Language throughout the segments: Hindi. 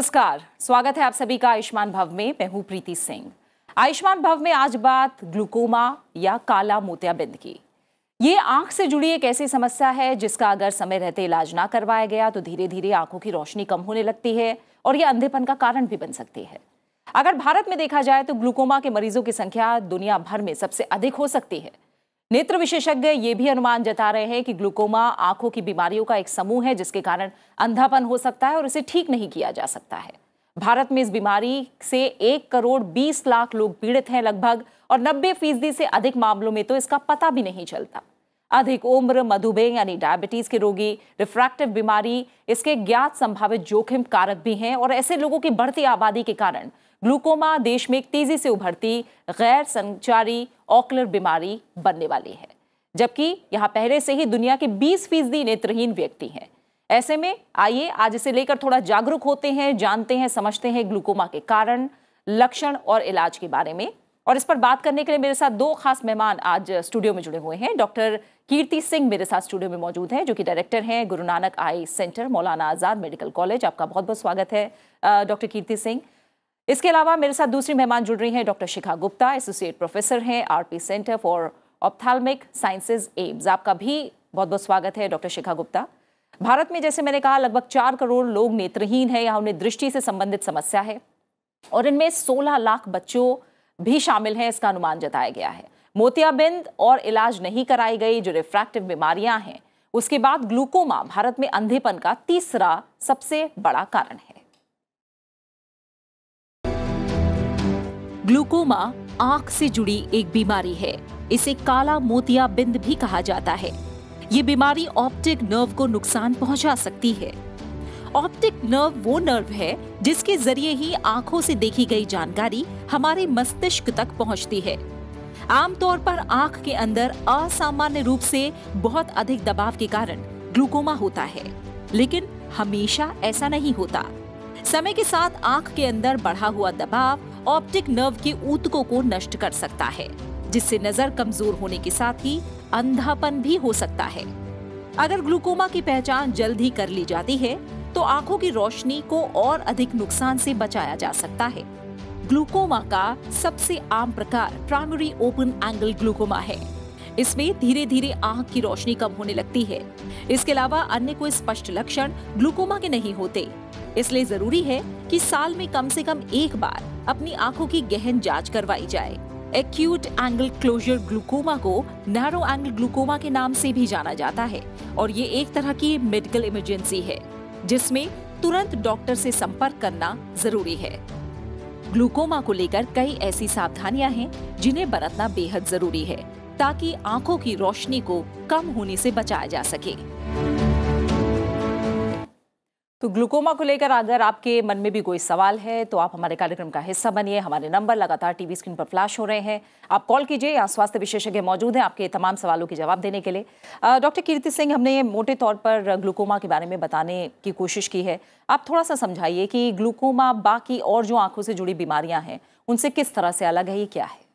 नमस्कार स्वागत है आप सभी का आयुष्मान भव में मैं हूं प्रीति सिंह आयुष्मान भव में आज बात ग्लूकोमा या काला मोतियाबिंद की ये आंख से जुड़ी एक ऐसी समस्या है जिसका अगर समय रहते इलाज ना करवाया गया तो धीरे धीरे आंखों की रोशनी कम होने लगती है और यह अंधेपन का कारण भी बन सकती है अगर भारत में देखा जाए तो ग्लूकोमा के मरीजों की संख्या दुनिया भर में सबसे अधिक हो सकती है नेत्र विशेषज्ञ ये भी अनुमान जता रहे हैं कि ग्लूकोमा आंखों की बीमारियों का एक समूह है जिसके कारण अंधापन हो सकता है और इसे ठीक नहीं किया जा सकता है भारत में इस बीमारी से एक करोड़ बीस लाख लोग पीड़ित हैं लगभग और नब्बे फीसदी से अधिक मामलों में तो इसका पता भी नहीं चलता अधिक उम्र मधुमेह यानी डायबिटीज के रोगी रिफ्रैक्टिव बीमारी इसके ज्ञात संभावित जोखिम कारक भी हैं और ऐसे लोगों की बढ़ती आबादी के कारण ग्लूकोमा देश में तेजी से उभरती गैर संचारी ऑक्लर बीमारी बनने वाली है जबकि यहाँ पहले से ही दुनिया के 20 फीसदी नेत्रहीन व्यक्ति हैं ऐसे में आइए आज इसे लेकर थोड़ा जागरूक होते हैं जानते हैं समझते हैं ग्लूकोमा के कारण लक्षण और इलाज के बारे में और इस पर बात करने के लिए मेरे साथ दो खास मेहमान आज स्टूडियो में जुड़े हुए हैं डॉक्टर कीर्ति सिंह मेरे साथ स्टूडियो में मौजूद हैं जो कि डायरेक्टर हैं गुरु नानक आई सेंटर मौलाना आज़ाद मेडिकल कॉलेज आपका बहुत बहुत स्वागत है डॉक्टर कीर्ति सिंह इसके अलावा मेरे साथ दूसरी मेहमान जुड़ रही हैं doctor Shikha Gupta associate professor हैं RP centre for ophthalmic sciences AIIMS आपका भी बहुत बहुत स्वागत है डॉक्टर शिखा गुप्ता भारत में जैसे मैंने कहा लगभग चार करोड़ लोग नेत्रहीन है या उन्हें दृष्टि से संबंधित समस्या है और इनमें सोलह लाख बच्चों भी शामिल हैं इसका अनुमान जताया गया है मोतियाबिंद और इलाज नहीं कराई गई जो रिफ्रैक्टिव बीमारियां हैं उसके बाद ग्लूकोमा भारत में अंधेपन का तीसरा सबसे बड़ा कारण है ग्लूकोमा आंख से जुड़ी एक बीमारी है इसे काला मोतिया बिंद भी कहा जाता है ये बीमारी ऑप्टिक नर्व को नुकसान पहुंचा सकती है ऑप्टिक नर्व वो नर्व है जिसके जरिए ही आंखों से देखी गई जानकारी हमारे मस्तिष्क तक पहुंचती है आमतौर पर आंख के अंदर असामान्य रूप से बहुत अधिक दबाव के कारण ग्लूकोमा होता है लेकिन हमेशा ऐसा नहीं होता समय के साथ आंख के अंदर बढ़ा हुआ दबाव ऑप्टिक नर्व के ऊतकों को नष्ट कर सकता है जिससे नजर कमजोर होने के साथ ही अंधापन भी हो सकता है अगर ग्लूकोमा की पहचान जल्द ही कर ली जाती है तो आंखों की रोशनी को और अधिक नुकसान से बचाया जा सकता है ग्लूकोमा का सबसे आम प्रकार प्राइमरी ओपन एंगल ग्लूकोमा है इसमें धीरे धीरे आंख की रोशनी कम होने लगती है इसके अलावा अन्य कोई स्पष्ट लक्षण ग्लूकोमा के नहीं होते इसलिए जरूरी है कि साल में कम से कम एक बार अपनी आंखों की गहन जांच करवाई जाए एक्यूट एंगल क्लोजर ग्लूकोमा को नैरो एंगल ग्लूकोमा के नाम से भी जाना जाता है और ये एक तरह की मेडिकल इमरजेंसी है जिसमें तुरंत डॉक्टर से संपर्क करना जरूरी है ग्लूकोमा को लेकर कई ऐसी सावधानियां हैं जिन्हें बरतना बेहद जरूरी है ताकि आंखों की रोशनी को कम होने से बचाया जा सके तो ग्लूकोमा को लेकर अगर आपके मन में भी कोई सवाल है तो आप हमारे कार्यक्रम का हिस्सा बनिए हमारे नंबर लगातार टीवी स्क्रीन पर फ्लैश हो रहे हैं आप कॉल कीजिए यहाँ स्वास्थ्य विशेषज्ञ मौजूद हैं आपके तमाम सवालों के जवाब देने के लिए डॉक्टर कीर्ति सिंह हमने मोटे तौर पर ग्लूकोमा के बारे में बताने की कोशिश की है आप थोड़ा सा समझाइए कि ग्लूकोमा बाकी और जो आंखों से जुड़ी बीमारियाँ हैं उनसे किस तरह से अलग है ये क्या है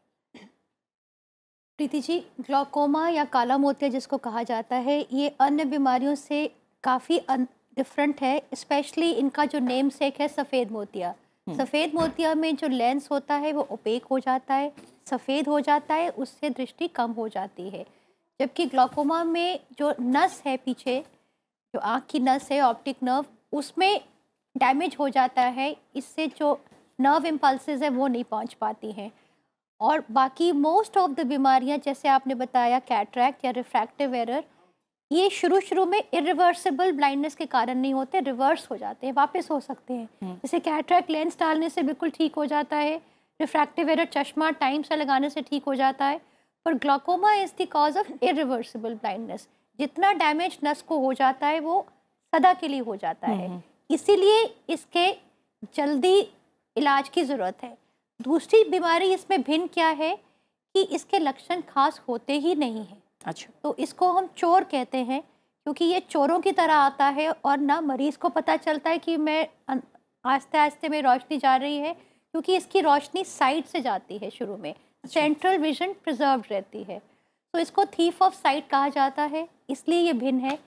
प्रीति जी ग्लोकोमा या काला मोतिया जिसको कहा जाता है ये अन्य बीमारियों से काफ़ी डिफरेंट है स्पेशली इनका जो नेम सेक है सफ़ेद मोतिया हम्म। सफ़ेद मोतिया में जो लेंस होता है वो ओपेक हो जाता है सफ़ेद हो जाता है उससे दृष्टि कम हो जाती है जबकि ग्लोकोमा में जो नस है पीछे जो आँख की नस है ऑप्टिक नर्व उसमें डैमेज हो जाता है इससे जो नर्व इम्पल्स है वो नहीं पहुँच पाती हैं और बाकी मोस्ट ऑफ द बीमारियां जैसे आपने बताया कैट्रैक्ट या रिफ्रैक्टिव एरर ये शुरू शुरू में इरिवर्सिबल ब्लाइंडनेस के कारण नहीं होते रिवर्स हो जाते हैं वापस हो सकते हैं हम्म। जैसे कैट्रैक्ट लेंस डालने से बिल्कुल ठीक हो जाता है रिफ्रैक्टिव एरर चश्मा टाइम से लगाने से ठीक हो जाता है पर glaucoma is the cause of irreversible blindness जितना डैमेज नस को हो जाता है वो सदा के लिए हो जाता हम्म, है हम्म। इसीलिए इसके जल्दी इलाज की ज़रूरत है दूसरी बीमारी इसमें भिन्न क्या है कि इसके लक्षण खास होते ही नहीं हैं अच्छा तो इसको हम चोर कहते हैं क्योंकि ये चोरों की तरह आता है और ना मरीज़ को पता चलता है कि मैं आस्ते आस्ते में रोशनी जा रही है क्योंकि इसकी रोशनी साइड से जाती है शुरू में अच्छा। सेंट्रल विजन प्रिजर्व रहती है तो इसको थीफ ऑफ साइट कहा जाता है इसलिए ये भिन्न है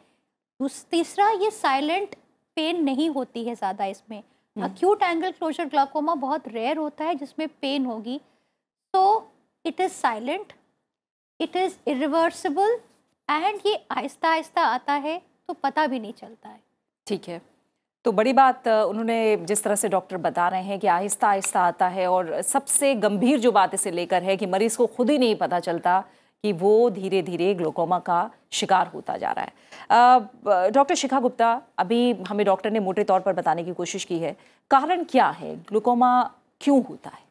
तीसरा ये साइलेंट पेन नहीं होती है ज़्यादा इसमें अक्यूट एंगल क्लोजर ग्लाकोमा बहुत रेयर होता है जिसमें पेन होगी so it is silent it is irreversible and ये आहिस्ता आहिस्ता आता है तो पता भी नहीं चलता है ठीक है तो बड़ी बात उन्होंने जिस तरह से डॉक्टर बता रहे हैं कि आहिस्ता आहिस्ता आता है और सबसे गंभीर जो बात इसे लेकर है कि मरीज़ को खुद ही नहीं पता चलता कि वो धीरे धीरे ग्लोकोमा का शिकार होता जा रहा है डॉक्टर शिखा गुप्ता अभी हमें डॉक्टर ने मोटे तौर पर बताने की कोशिश की है कारण क्या है ग्लूकोमा क्यों होता है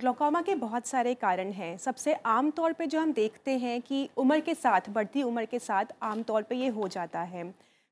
ग्लोकोमा के बहुत सारे कारण हैं सबसे आम तौर पे जो हम देखते हैं कि उम्र के साथ बढ़ती उम्र के साथ आम तौर पे ये हो जाता है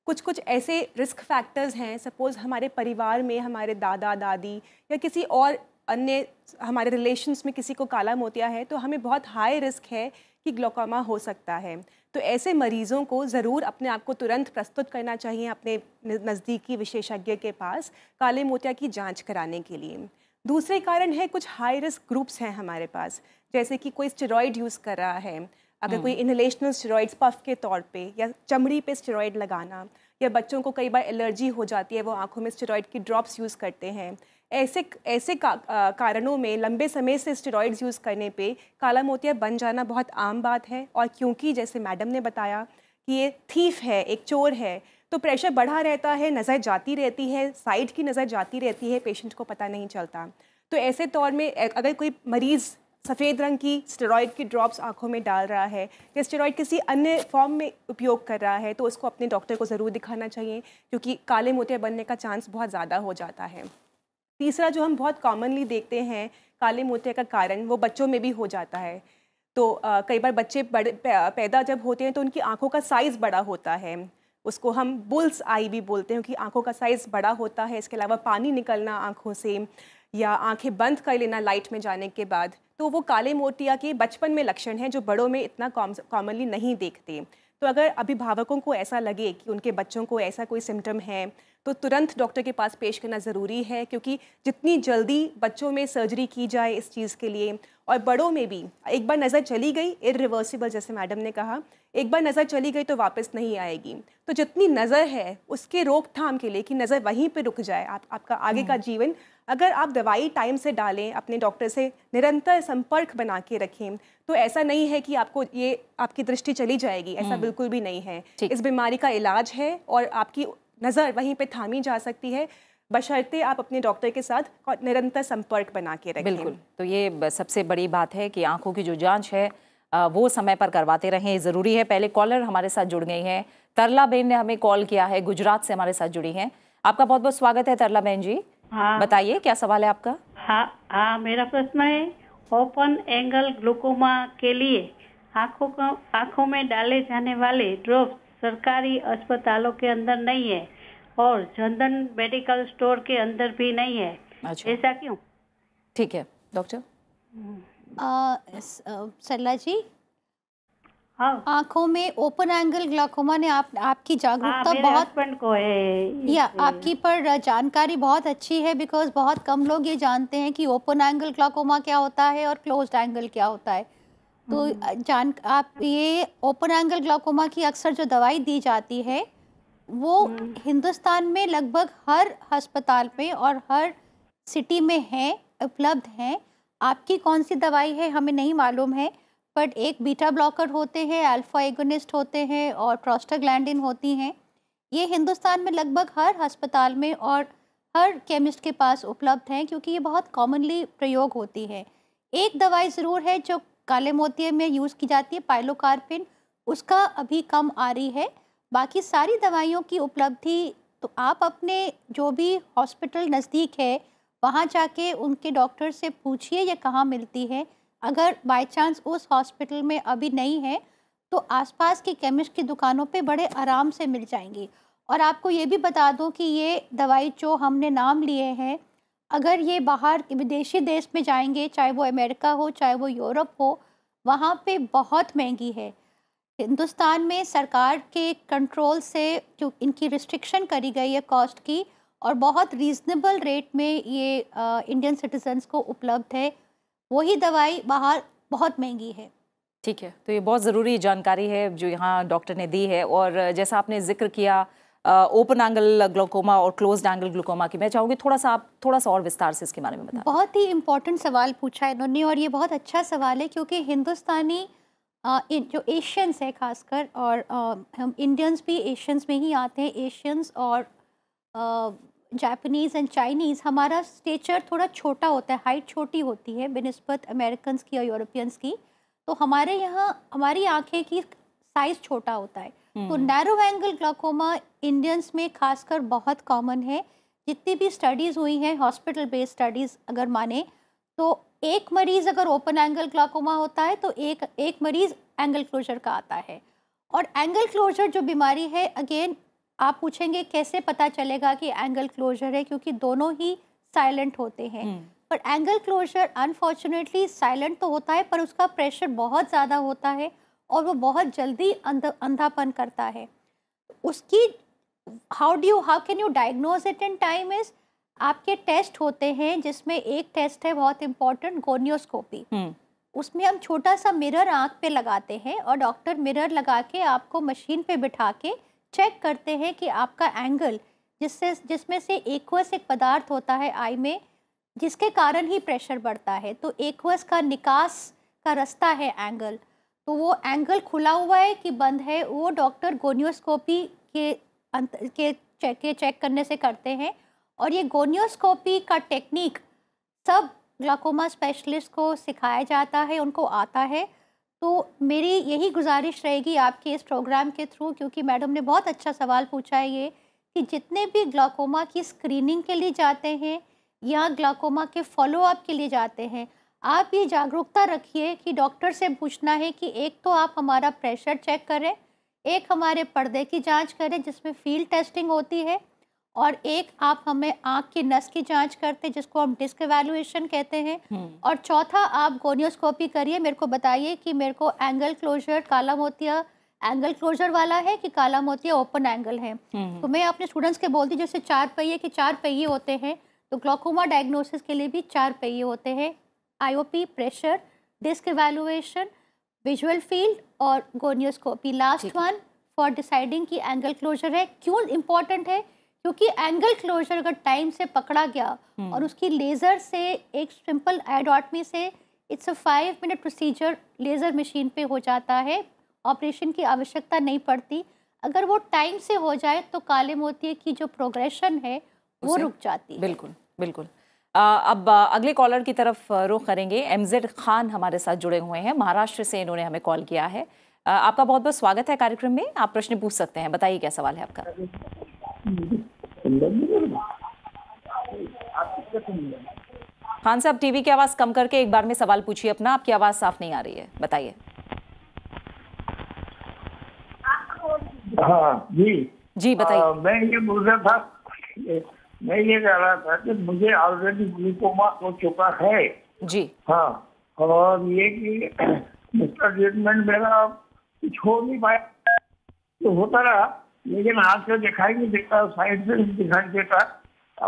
कुछ कुछ ऐसे रिस्क फैक्टर्स हैं सपोज़ हमारे परिवार में हमारे दादा दादी या किसी और अन्य हमारे रिलेशन्स में किसी को काला मोतिया है तो हमें बहुत हाई रिस्क है कि ग्लोकोमा हो सकता है तो ऐसे मरीज़ों को ज़रूर अपने आप को तुरंत प्रस्तुत करना चाहिए अपने नज़दीकी विशेषज्ञ के पास काले मोतिया की जाँच कराने के लिए दूसरे कारण है कुछ हाई रिस्क ग्रुप्स हैं हमारे पास जैसे कि कोई स्टेरॉयड यूज़ कर रहा है अगर कोई इनहलेशनल स्टेरॉयड पफ के तौर पे या चमड़ी पे स्टेरॉयड लगाना या बच्चों को कई बार एलर्जी हो जाती है वो आँखों में स्टेरॉयड की ड्रॉप्स यूज़ करते हैं ऐसे ऐसे का, कारणों में लंबे समय से स्टेरॉइड्स यूज़ करने पे काला मोतिया बन जाना बहुत आम बात है और क्योंकि जैसे मैडम ने बताया कि ये थीफ है एक चोर है तो प्रेशर बढ़ा रहता है नज़र जाती रहती है साइड की नज़र जाती रहती है पेशेंट को पता नहीं चलता तो ऐसे तौर में अगर कोई मरीज़ सफ़ेद रंग की स्टेरॉइड की ड्रॉप्स आंखों में डाल रहा है या स्टेरॉइड किसी अन्य फॉर्म में उपयोग कर रहा है तो उसको अपने डॉक्टर को ज़रूर दिखाना चाहिए क्योंकि काले मोतिया बनने का चांस बहुत ज़्यादा हो जाता है तीसरा जो हम बहुत कॉमनली देखते हैं काले मोतिया का कारण वो बच्चों में भी हो जाता है तो आ, कई बार बच्चे बड़े पैदा जब होते हैं तो उनकी आँखों का साइज़ बड़ा होता है उसको हम बुल्स आई भी बोलते हैं कि आँखों का साइज़ बड़ा होता है इसके अलावा पानी निकलना आँखों से या आंखें बंद कर लेना लाइट में जाने के बाद तो वो काले मोतिया के बचपन में लक्षण हैं जो बड़ों में इतना कॉमनली नहीं देखते तो अगर अभिभावकों को ऐसा लगे कि उनके बच्चों को ऐसा कोई सिम्टम है तो तुरंत डॉक्टर के पास पेश करना ज़रूरी है क्योंकि जितनी जल्दी बच्चों में सर्जरी की जाए इस चीज़ के लिए और बड़ों में भी एक बार नज़र चली गई इरिवर्सिबल जैसे मैडम ने कहा एक बार नज़र चली गई तो वापस नहीं आएगी तो जितनी नज़र है उसके रोकथाम के लिए कि नज़र वहीं पर रुक जाए आप आपका आगे का हम्म। जीवन अगर आप दवाई टाइम से डालें अपने डॉक्टर से निरंतर संपर्क बना के रखें तो ऐसा नहीं है कि आपको ये आपकी दृष्टि चली जाएगी ऐसा हम्म। बिल्कुल भी नहीं है इस बीमारी का इलाज है और आपकी नज़र वहीं पर थामी जा सकती है बशर्ते आप अपने डॉक्टर के साथ निरंतर संपर्क बना के रखें बिल्कुल तो ये सबसे बड़ी बात है कि आंखों की जो जांच है वो समय पर करवाते रहें ज़रूरी है पहले कॉलर हमारे साथ जुड़ गई हैं तरला बेन ने हमें कॉल किया है गुजरात से हमारे साथ जुड़ी हैं आपका बहुत बहुत स्वागत है तरला बेन जी हाँ बताइए क्या सवाल है आपका हाँ हाँ मेरा प्रश्न है ओपन एंगल ग्लूकोमा के लिए आँखों को आँखों में डाले जाने वाले ड्रॉप सरकारी अस्पतालों के अंदर नहीं है और जनधन मेडिकल स्टोर के अंदर भी नहीं है अच्छा। ऐसा क्यों ठीक है डॉक्टर सरला जी हाँ। आंखों में ओपन एंगल ग्लाकोमा ने आप आपकी जागरूकता हाँ, बहुत को है या आपकी पर जानकारी बहुत अच्छी है बिकॉज बहुत कम लोग ये जानते हैं कि ओपन एंगल ग्लाकोमा क्या होता है और क्लोज एंगल क्या होता है तो हम्म। जान आप ये ओपन एंगल ग्लाकोमा की अक्सर जो दवाई दी जाती है वो हम्म। हिंदुस्तान में लगभग हर अस्पताल में और हर सिटी में है उपलब्ध हैं आपकी कौन सी दवाई है हमें नहीं मालूम है बट एक बीटा ब्लॉकर होते हैं अल्फा एगोनिस्ट होते हैं और प्रोस्टाग्लैंडिन होती हैं ये हिंदुस्तान में लगभग हर अस्पताल में और हर केमिस्ट के पास उपलब्ध हैं क्योंकि ये बहुत कॉमनली प्रयोग होती है एक दवाई ज़रूर है जो काले मोती में यूज़ की जाती है पाइलोकार्पिन उसका अभी कम आ रही है बाकी सारी दवाइयों की उपलब्धि तो आप अपने जो भी हॉस्पिटल नज़दीक है वहाँ जाके उनके डॉक्टर से पूछिए ये कहाँ मिलती है अगर बाई चांस उस हॉस्पिटल में अभी नहीं है तो आसपास की केमिस्ट की दुकानों पे बड़े आराम से मिल जाएंगी और आपको ये भी बता दूँ कि ये दवाई जो हमने नाम लिए हैं अगर ये बाहर विदेशी देश में जाएंगे चाहे वो अमेरिका हो चाहे वो यूरोप हो वहाँ पे बहुत महंगी है हिंदुस्तान में सरकार के कंट्रोल से जो इनकी रिस्ट्रिक्शन करी गई है कॉस्ट की और बहुत रीज़नेबल रेट में ये इंडियन सिटीजन्स को उपलब्ध है वही दवाई बाहर बहुत महंगी है ठीक है तो ये बहुत ज़रूरी जानकारी है जो यहाँ डॉक्टर ने दी है और जैसा आपने जिक्र किया ओपन एंगल ग्लोकोमा और क्लोज एंगल ग्लोकोमा की मैं चाहूँगी थोड़ा सा आप थोड़ा सा और विस्तार से इसके बारे में बताएं बहुत ही इम्पोर्टेंट सवाल पूछा है इन्होंने और ये बहुत अच्छा सवाल है क्योंकि हिंदुस्तानी जो एशियंस है खासकर और हम इंडियंस भी एशियंस में ही आते हैं एशियंस और जापनीज एंड चाइनीज़ हमारा स्टेचर थोड़ा छोटा होता है हाइट छोटी होती है बनस्बत अमेरिकन की या यूरोपियंस की तो हमारे यहाँ हमारी आँखें की साइज छोटा होता है हम्म। तो नैरो एंगल ग्लाकोमा इंडियंस में खासकर बहुत कॉमन है जितनी भी स्टडीज़ हुई हैं हॉस्पिटल बेस्ड स्टडीज़ अगर माने तो एक मरीज़ अगर ओपन एंगल ग्लाकोमा होता है तो एक एक मरीज़ एंगल क्लोजर का आता है और एंगल क्लोजर जो बीमारी है अगेन आप पूछेंगे कैसे पता चलेगा कि एंगल क्लोजर है क्योंकि दोनों ही साइलेंट होते हैं हम्म। पर एंगल क्लोजर अनफॉर्चुनेटली साइलेंट तो होता है पर उसका प्रेशर बहुत ज़्यादा होता है और वो बहुत जल्दी अंधापन करता है उसकी how do you how can you diagnose it in time is आपके टेस्ट होते हैं जिसमें एक टेस्ट है बहुत इम्पोर्टेंट हम्म। गोनियोस्कोपी उसमें हम छोटा सा मिरर आँख पे लगाते हैं और डॉक्टर मिरर लगा के आपको मशीन पे बिठा के चेक करते हैं कि आपका एंगल जिससे जिसमें से एक्वस एक पदार्थ होता है आई में जिसके कारण ही प्रेशर बढ़ता है तो एक्वस का निकास का रास्ता है एंगल तो वो एंगल खुला हुआ है कि बंद है वो डॉक्टर गोनियोस्कोपी के अंत के चेक के चेक करने से करते हैं और ये गोनियोस्कोपी का टेक्निक सब ग्लाकोमा स्पेशलिस्ट को सिखाया जाता है उनको आता है तो मेरी यही गुजारिश रहेगी आपके इस प्रोग्राम के थ्रू क्योंकि मैडम ने बहुत अच्छा सवाल पूछा है ये कि जितने भी ग्लाकोमा की स्क्रीनिंग के लिए जाते हैं या ग्लाकोमा के फॉलोअप के लिए जाते हैं आप ये जागरूकता रखिए कि डॉक्टर से पूछना है कि एक तो आप हमारा प्रेशर चेक करें एक हमारे पर्दे की जांच करें जिसमें फील्ड टेस्टिंग होती है और एक आप हमें आँख की नस की जांच करते हैं जिसको हम डिस्क वैल्यूएशन कहते हैं हम्म। और चौथा आप गोनियोस्कोपी करिए मेरे को बताइए कि मेरे को एंगल क्लोजर काला मोतिया एंगल क्लोजर वाला है कि काला मोतिया ओपन एंगल है हम्म। तो मैं अपने स्टूडेंट्स के बोलती जैसे चार पहिए के चार पहिए होते हैं तो ग्लोकोमा डायग्नोसिस के लिए भी चार पहिए होते हैं IOP pressure disc evaluation visual field और gonioscopy last one for deciding कि एंगल क्लोजर है क्यों इंपॉर्टेंट है क्योंकि एंगल क्लोजर अगर टाइम से पकड़ा गया हम्म। और उसकी लेज़र से एक सिंपल एडॉटमी से it's a five minute procedure laser machine पे हो जाता है ऑपरेशन की आवश्यकता नहीं पड़ती अगर वो टाइम से हो जाए तो काले मोती की जो प्रोग्रेशन है वो रुक जाती है बिल्कुल बिल्कुल आ, अब अगले कॉलर की तरफ रुख करेंगे एमजेड खान हमारे साथ जुड़े हुए हैं महाराष्ट्र से इन्होंने हमें कॉल किया है आपका बहुत बहुत स्वागत है कार्यक्रम में आप प्रश्न पूछ सकते हैं बताइए क्या सवाल है आपका सुंदर खान साहब टीवी की आवाज कम करके एक बार में सवाल पूछिए अपना आपकी आवाज साफ नहीं आ रही है बताइए हाँ जी जी हाँ, बताइए मैं ये बोल रहा था मैं ये कह रहा था कि मुझे ऑलरेडी ग्लूकोमा हो चुका है जी हाँ और ये कि उसका ट्रीटमेंट मेरा कुछ हो नहीं पाया तो होता रहा लेकिन हाथ से दिखाई नहीं देता साइड से नहीं दिखाई देता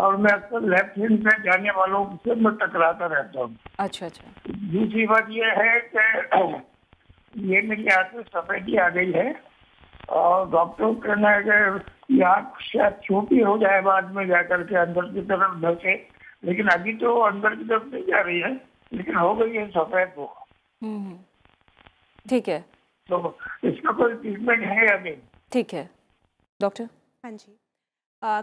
और मैं अक्सर लेफ्ट हैंड से जाने वालों से मैं टकराता रहता हूँ अच्छा अच्छा दूसरी बात यह है कि ये मेरी में सफेदी आ गई है और डॉक्टर कहना है कि आँख शायद छोटी हो जाए बाद में जाकर के अंदर की तरफ धसे लेकिन अभी तो अंदर की तरफ नहीं जा रही है लेकिन हो गई है सफेद वो हम्म, हम्म। ठीक है तो इसका कोई ट्रीटमेंट है अभी ठीक है डॉक्टर हाँ जी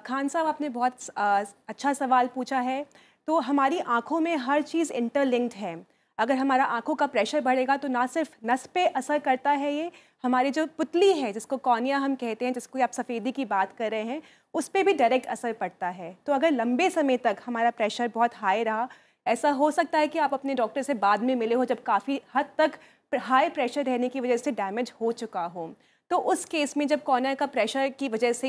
खान साहब आपने बहुत अच्छा सवाल पूछा है तो हमारी आँखों में हर चीज़ इंटरलिंक्ड है अगर हमारा आँखों का प्रेशर बढ़ेगा तो ना सिर्फ नस पे असर करता है ये हमारे जो पुतली है जिसको कौनिया हम कहते हैं जिसको आप सफ़ेदी की बात कर रहे हैं उस पर भी डायरेक्ट असर पड़ता है तो अगर लंबे समय तक हमारा प्रेशर बहुत हाई रहा ऐसा हो सकता है कि आप अपने डॉक्टर से बाद में मिले हो जब काफ़ी हद तक हाई प्रेशर रहने की वजह से डैमेज हो चुका हो तो उस केस में जब कॉर्नर का प्रेशर की वजह से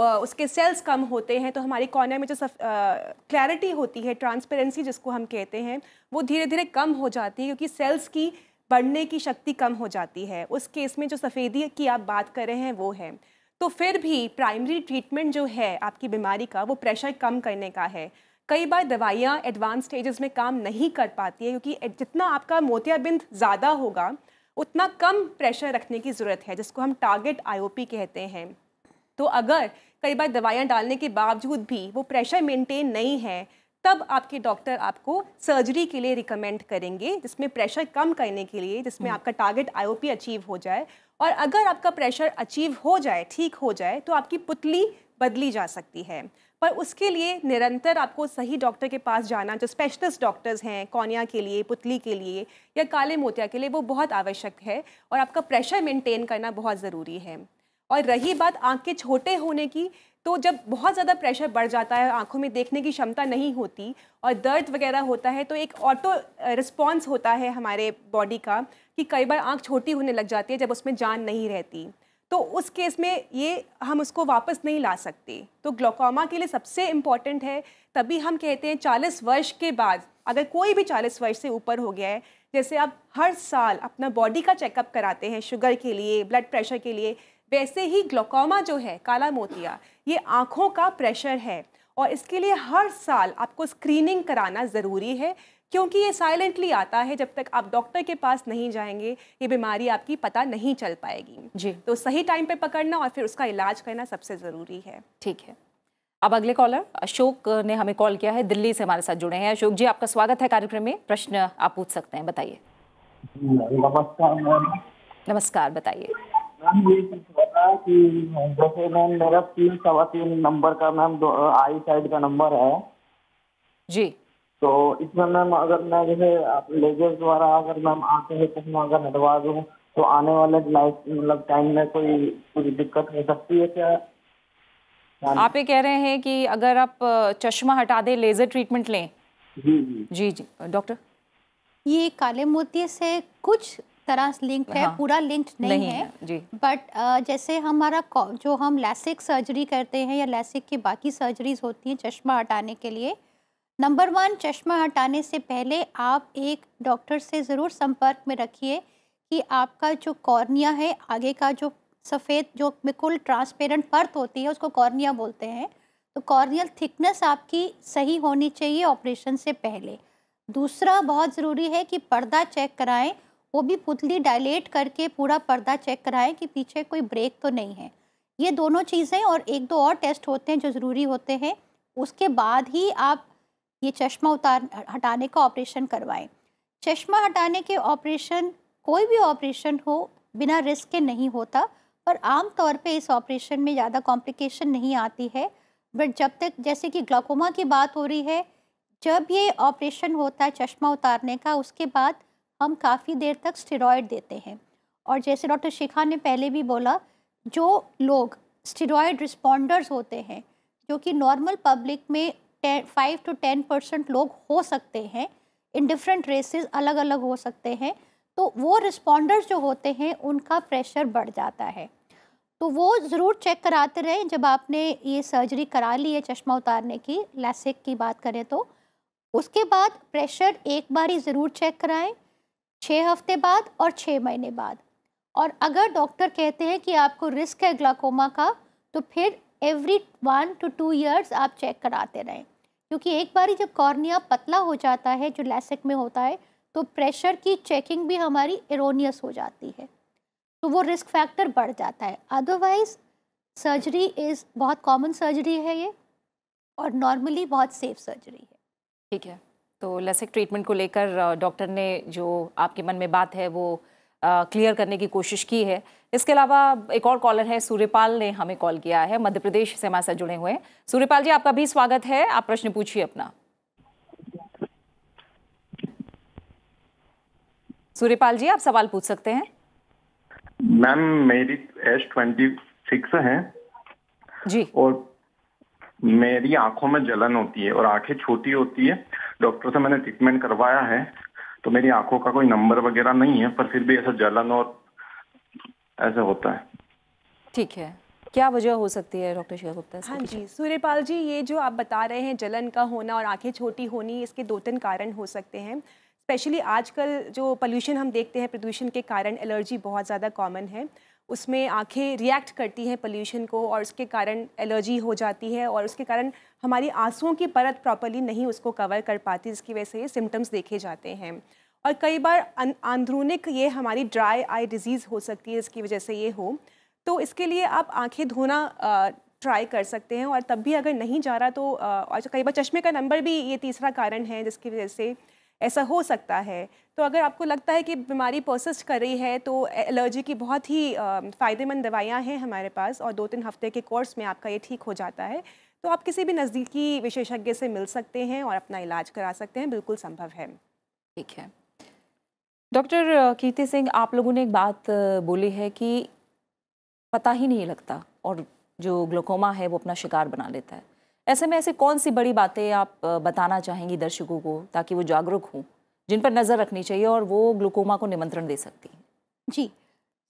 उसके सेल्स कम होते हैं तो हमारी कॉर्नर में जो क्लैरिटी होती है ट्रांसपेरेंसी जिसको हम कहते हैं वो धीरे धीरे कम हो जाती है क्योंकि सेल्स की बढ़ने की शक्ति कम हो जाती है उस केस में जो सफ़ेदी की आप बात कर रहे हैं वो है तो फिर भी प्राइमरी ट्रीटमेंट जो है आपकी बीमारी का वो प्रेशर कम करने का है कई बार दवाइयाँ एडवांस स्टेजेस में काम नहीं कर पाती है क्योंकि जितना आपका मोतियाबिंद ज़्यादा होगा उतना कम प्रेशर रखने की ज़रूरत है जिसको हम टारगेट आईओपी कहते हैं तो अगर कई बार दवाइयाँ डालने के बावजूद भी वो प्रेशर मेंटेन नहीं है तब आपके डॉक्टर आपको सर्जरी के लिए रिकमेंड करेंगे जिसमें प्रेशर कम करने के लिए जिसमें हम्म। आपका टारगेट आईओपी अचीव हो जाए और अगर आपका प्रेशर अचीव हो जाए ठीक हो जाए तो आपकी पुतली बदली जा सकती है पर उसके लिए निरंतर आपको सही डॉक्टर के पास जाना जो स्पेशलिस्ट डॉक्टर्स हैं कॉनिया के लिए पुतली के लिए या काले मोतिया के लिए वो बहुत आवश्यक है और आपका प्रेशर मेंटेन करना बहुत ज़रूरी है और रही बात आँख के छोटे होने की तो जब बहुत ज़्यादा प्रेशर बढ़ जाता है आँखों में देखने की क्षमता नहीं होती और दर्द वगैरह होता है तो एक ऑटो रिस्पॉन्स होता है हमारे बॉडी का कि कई बार आँख छोटी होने लग जाती है जब उसमें जान नहीं रहती तो उस केस में ये हम उसको वापस नहीं ला सकते तो ग्लोकोमा के लिए सबसे इम्पॉर्टेंट है तभी हम कहते हैं चालीस वर्ष के बाद अगर कोई भी चालीस वर्ष से ऊपर हो गया है जैसे आप हर साल अपना बॉडी का चेकअप कराते हैं शुगर के लिए ब्लड प्रेशर के लिए वैसे ही ग्लोकोमा जो है काला मोतिया ये आँखों का प्रेशर है और इसके लिए हर साल आपको स्क्रीनिंग कराना ज़रूरी है क्योंकि ये साइलेंटली आता है जब तक आप डॉक्टर के पास नहीं जाएंगे ये बीमारी आपकी पता नहीं चल पाएगी जी तो सही टाइम पे पकड़ना और फिर उसका इलाज करना सबसे ज़रूरी है ठीक है अब अगले कॉलर अशोक ने हमें कॉल किया है दिल्ली से हमारे साथ जुड़े हैं अशोक जी आपका स्वागत है कार्यक्रम में प्रश्न आप पूछ सकते हैं बताइए नमस्कार नमस्कार बताइए तो जैसे मैम मेरा तीन सवा तीन नंबर का मैम आई साइड का नंबर है जी तो इसमें मैम अगर मैं जैसे लेजर द्वारा अगर मैम आंखें से चश्मा अगर हटवा दूँ तो आने वाले लाइफ मतलब टाइम में कोई कोई दिक्कत हो सकती है क्या आप ये कह रहे हैं कि अगर आप चश्मा हटा दें लेजर ट्रीटमेंट लें जी जी जी डॉक्टर ये काले मोती से कुछ तरह लिंक हाँ, है पूरा लिंक नहीं, नहीं है, है जी बट जैसे हमारा जो हम लैसिक सर्जरी करते हैं या लैसिक की बाकी सर्जरीज होती हैं चश्मा हटाने के लिए नंबर वन चश्मा हटाने से पहले आप एक डॉक्टर से ज़रूर संपर्क में रखिए कि आपका जो कॉर्निया है आगे का जो सफ़ेद जो बिल्कुल ट्रांसपेरेंट पर्त होती है उसको कॉर्निया बोलते हैं तो कॉर्नियल थिकनेस आपकी सही होनी चाहिए ऑपरेशन से पहले दूसरा बहुत ज़रूरी है कि पर्दा चेक कराएं वो भी पुतली डायलेट करके पूरा पर्दा चेक कराएं कि पीछे कोई ब्रेक तो नहीं है ये दोनों चीज़ें और एक दो और टेस्ट होते हैं जो ज़रूरी होते हैं उसके बाद ही आप ये चश्मा उतार हटाने का ऑपरेशन करवाएं चश्मा हटाने के ऑपरेशन कोई भी ऑपरेशन हो बिना रिस्क के नहीं होता और तौर पे इस ऑपरेशन में ज़्यादा कॉम्प्लिकेशन नहीं आती है बट जब तक जैसे कि ग्लाकोमा की बात हो रही है जब ये ऑपरेशन होता है चश्मा उतारने का उसके बाद हम काफ़ी देर तक स्टेरॉयड देते हैं और जैसे डॉक्टर शिखा ने पहले भी बोला जो लोग स्टेरॉयड रिस्पॉन्डर्स होते हैं जो कि नॉर्मल पब्लिक में फाइव टू टेन परसेंट लोग हो सकते हैं इन डिफरेंट रेसेस अलग अलग हो सकते हैं तो वो रिस्पोंडर्स जो होते हैं उनका प्रेशर बढ़ जाता है तो वो ज़रूर चेक कराते रहें जब आपने ये सर्जरी करा ली है चश्मा उतारने की लैसिक की बात करें तो उसके बाद प्रेशर एक बार ही ज़रूर चेक कराएं छः हफ्ते बाद और छः महीने बाद और अगर डॉक्टर कहते हैं कि आपको रिस्क है ग्लाकोमा का तो फिर every one to two years आप चेक कराते रहें क्योंकि एक बार जब कॉर्निया पतला हो जाता है जो लेसिक में होता है तो प्रेशर की चेकिंग भी हमारी एरोनियस हो जाती है तो वो रिस्क फैक्टर बढ़ जाता है अदरवाइज सर्जरी इज़ बहुत कॉमन सर्जरी है ये और नॉर्मली बहुत सेफ सर्जरी है ठीक है तो लेसिक ट्रीटमेंट को लेकर डॉक्टर ने जो आपके मन में बात है वो क्लियर करने की कोशिश की है इसके अलावा एक और कॉलर है सूर्यपाल ने हमें कॉल किया है मध्य प्रदेश से हमारे साथ जुड़े हुए सूर्यपाल जी आपका भी स्वागत है आप प्रश्न पूछिए अपना सूर्यपाल जी आप सवाल पूछ सकते हैं मैम मेरी एज ट्वेंटी सिक्स है जी और मेरी आंखों में जलन होती है और आंखें छोटी होती है डॉक्टर से मैंने ट्रीटमेंट करवाया है तो मेरी आंखों का कोई नंबर वगैरह नहीं है पर फिर भी ऐसा जलन और ऐसा होता है ठीक है क्या वजह हो सकती है डॉक्टर शिखा गुप्ता हाँ जी सूर्यपाल जी ये जो आप बता रहे हैं जलन का होना और आंखें छोटी होनी इसके दो तीन कारण हो सकते हैं स्पेशली आजकल जो पोल्यूशन हम देखते हैं प्रदूषण के कारण एलर्जी बहुत ज़्यादा कॉमन है उसमें आंखें रिएक्ट करती हैं पोल्यूशन को और उसके कारण एलर्जी हो जाती है और उसके कारण हमारी आंसुओं की परत प्रॉपरली नहीं उसको कवर कर पाती जिसकी वजह से ये सिम्टम्स देखे जाते हैं और कई बार आंध्रोनिक अं-, ये हमारी ड्राई आई डिजीज़ हो सकती है जिसकी वजह से ये हो तो इसके लिए आप आंखें धोना ट्राई कर सकते हैं और तब भी अगर नहीं जा रहा तो और कई बार चश्मे का नंबर भी ये तीसरा कारण है जिसकी वजह से ऐसा हो सकता है तो अगर आपको लगता है कि बीमारी प्रोसेस कर रही है तो एलर्जी की बहुत ही फ़ायदेमंद दवाइयाँ हैं हमारे पास और दो तीन हफ्ते के कोर्स में आपका ये ठीक हो जाता है तो आप किसी भी नज़दीकी विशेषज्ञ से मिल सकते हैं और अपना इलाज करा सकते हैं बिल्कुल संभव है ठीक है डॉक्टर कीर्ति सिंह आप लोगों ने एक बात बोली है कि पता ही नहीं लगता और जो ग्लोकोमा है वो अपना शिकार बना लेता है ऐसे में ऐसे कौन सी बड़ी बातें आप बताना चाहेंगी दर्शकों को ताकि वो जागरूक हों जिन पर नज़र रखनी चाहिए और वो ग्लूकोमा को निमंत्रण दे सकती हैं जी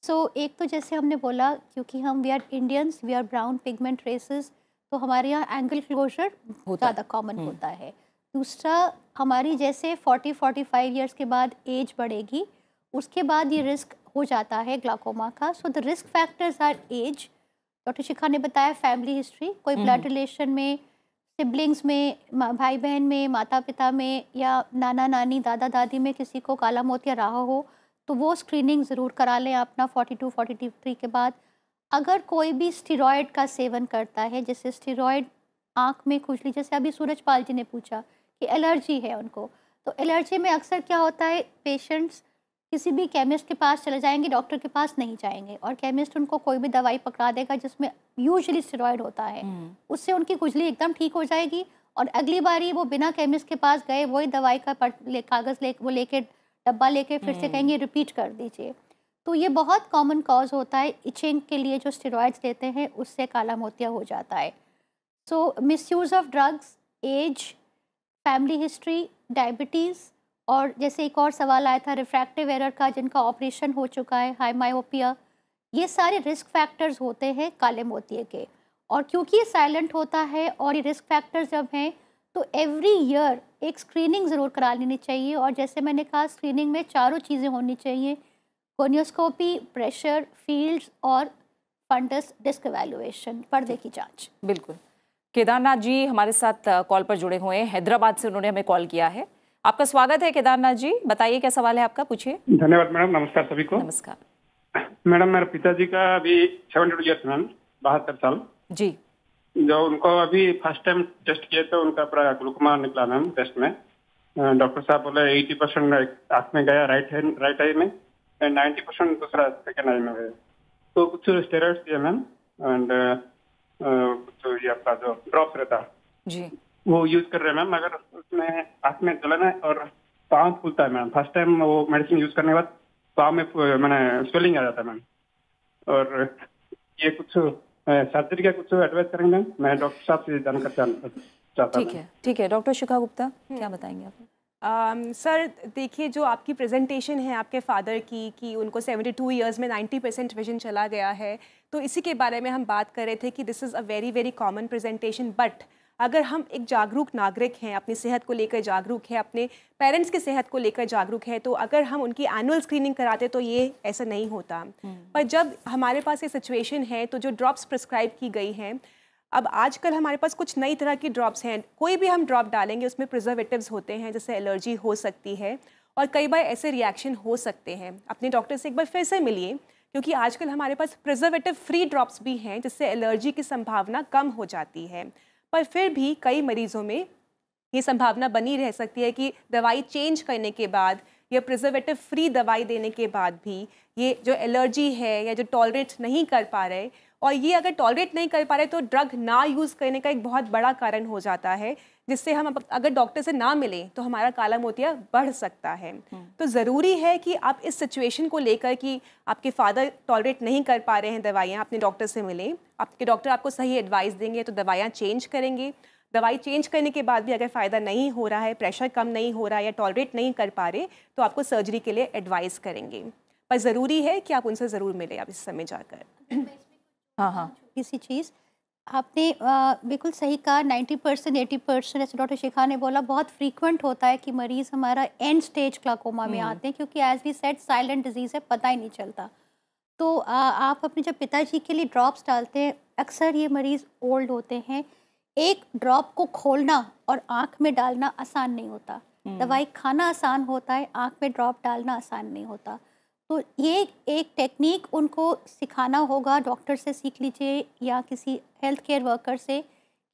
सो so, एक तो जैसे हमने बोला क्योंकि हम we are Indians we are brown pigment races तो हमारे यहाँ एंकल क्लोजर ज़्यादा कॉमन हम्म। होता है दूसरा हमारी जैसे 40 45 इयर्स के बाद एज बढ़ेगी उसके बाद ये रिस्क हो जाता है ग्लाकोमा का so the risk factors are as doctor Shikha ने बताया फैमिली हिस्ट्री कोई ब्लड हम्म। रिलेशन में सिबलिंग्स में भाई बहन में माता पिता में या नाना नानी दादा दादी में किसी को काला मोतिया रहा हो तो वो स्क्रीनिंग ज़रूर करा लें अपना 42 43 के बाद अगर कोई भी स्टीरॉयड का सेवन करता है जैसे स्टीरोड आँख में खुजली जैसे अभी सूरज पाल जी ने पूछा कि एलर्जी है उनको तो एलर्जी में अक्सर क्या होता है पेशेंट्स किसी भी केमिस्ट के पास चले जाएंगे डॉक्टर के पास नहीं जाएंगे और केमिस्ट उनको कोई भी दवाई पकड़ा देगा जिसमें यूजली स्टेरॉयड होता है हम्म। उससे उनकी खुजली एकदम ठीक हो जाएगी और अगली बारी वो बिना केमिस्ट के पास गए वही दवाई का ले, कागज़ ले वो लेके डब्बा लेके फिर से हम्म। कहेंगे रिपीट कर दीजिए तो ये बहुत कॉमन कॉज होता है इचिंग के लिए जो स्टेरॉइड्स देते हैं उससे काला मोतिया हो जाता है so misuse of drugs as family history diabetes और जैसे एक और सवाल आया था रिफ्रैक्टिव एरर का जिनका ऑपरेशन हो चुका है हाईमायोपिया ये सारे रिस्क फैक्टर्स होते हैं काले मोतिया के और क्योंकि ये साइलेंट होता है और ये रिस्क फैक्टर्स जब हैं तो एवरी ईयर एक स्क्रीनिंग ज़रूर करा लेनी चाहिए और जैसे मैंने कहा स्क्रीनिंग में चारों चीज़ें होनी चाहिए कोनियोस्कोपी प्रेशर फील्ड्स और फंडस डिस्क एवेलुएशन पर्दे की जांच बिल्कुल केदारनाथ जी हमारे साथ कॉल पर जुड़े हुए हैं हैदराबाद से उन्होंने हमें कॉल किया है आपका स्वागत है केदारनाथ जी बताइए क्या सवाल है आपका पूछिए धन्यवाद मैडम नमस्कार सभी को नमस्कार मैडम मेरे पिताजी का अभी सेवन टू ईयर्स मैम बहत्तर साल जी जो उनको अभी फर्स्ट टाइम टेस्ट किए तो उनका पूरा ग्लूकोमा निकला मैम टेस्ट में डॉक्टर साहब बोले एटी परसेंट आंख में गया राइट हैंड राइट आई में नाइन्टी परसेंट दूसरा सेकेंड आई में तो कुछ स्टेरॉइड्स दिए मैम एंड जो ये आपका जो ड्रॉप रहता जी वो यूज कर रहे हैं मैम उसमें में जलन है और पाँव फूलता है मैम फर्स्ट टाइम वो मेडिसिन यूज करने के बाद पाँव में मैंने स्वेलिंग आ जाता है मैम और ये कुछ सर्जरी का कुछ एडवाइस करेंगे मैम मैं डॉक्टर साहब से जानकर चाहता हूँ ठीक है ठीक है डॉक्टर शिखा गुप्ता हम्म। क्या बताएंगे आप सर um, देखिए जो आपकी प्रेजेंटेशन है आपके फादर की कि उनको 72 ईयर्स में 90 परसेंट विजन चला गया है तो इसी के बारे में हम बात कर रहे थे कि this is a very very common presentation but अगर हम एक जागरूक नागरिक हैं अपनी सेहत को लेकर जागरूक है अपने पेरेंट्स की सेहत को लेकर जागरूक है तो अगर हम उनकी एनुअल स्क्रीनिंग कराते तो ये ऐसा नहीं होता हम्म। पर जब हमारे पास ये सिचुएशन है तो जो ड्रॉप्स प्रिस्क्राइब की गई हैं अब आजकल हमारे पास कुछ नई तरह की ड्रॉप्स हैं कोई भी हम ड्रॉप डालेंगे उसमें प्रिजर्वेटिव्स होते हैं जैसे एलर्जी हो सकती है और कई बार ऐसे रिएक्शन हो सकते हैं अपने डॉक्टर से एक बार फिर से मिलिए क्योंकि आजकल हमारे पास प्रिजर्वेटिव फ्री ड्रॉप्स भी हैं जिससे एलर्जी की संभावना कम हो जाती है पर फिर भी कई मरीज़ों में ये संभावना बनी रह सकती है कि दवाई चेंज करने के बाद या प्रिजर्वेटिव फ्री दवाई देने के बाद भी ये जो एलर्जी है या जो टॉलरेट नहीं कर पा रहे और ये अगर टॉलरेट नहीं कर पा रहे तो ड्रग ना यूज़ करने का एक बहुत बड़ा कारण हो जाता है जिससे हम अगर डॉक्टर से ना मिलें तो हमारा काला मोतिया बढ़ सकता है हम्म। तो ज़रूरी है कि आप इस सिचुएशन को लेकर कि आपके फादर टॉलरेट नहीं कर पा रहे हैं दवाइयाँ अपने डॉक्टर से मिलें आपके डॉक्टर आपको सही एडवाइस देंगे तो दवाइयाँ चेंज करेंगे दवाई चेंज करने के बाद भी अगर फ़ायदा नहीं हो रहा है प्रेशर कम नहीं हो रहा है या टॉलरेट नहीं कर पा रहे तो आपको सर्जरी के लिए एडवाइस करेंगे पर ज़रूरी है कि आप उनसे ज़रूर मिलें आप इस समय जाकर हाँ, हाँ। छोटी सी चीज़ आपने बिल्कुल सही कहा 90 परसेंट एटी परसेंट ऐसे डॉक्टर शेखा ने बोला बहुत फ्रीक्वेंट होता है कि मरीज़ हमारा एंड स्टेज क्लाकोमा में हम्म। आते हैं क्योंकि as we said silent disease है पता ही नहीं चलता तो आ, आप अपने जब पिताजी के लिए ड्रॉप्स डालते हैं अक्सर ये मरीज़ ओल्ड होते हैं एक ड्रॉप को खोलना और आँख में डालना आसान नहीं होता हम्म। दवाई खाना आसान होता है आँख में ड्रॉप डालना आसान नहीं होता तो ये एक टेक्निक उनको सिखाना होगा डॉक्टर से सीख लीजिए या किसी हेल्थ केयर वर्कर से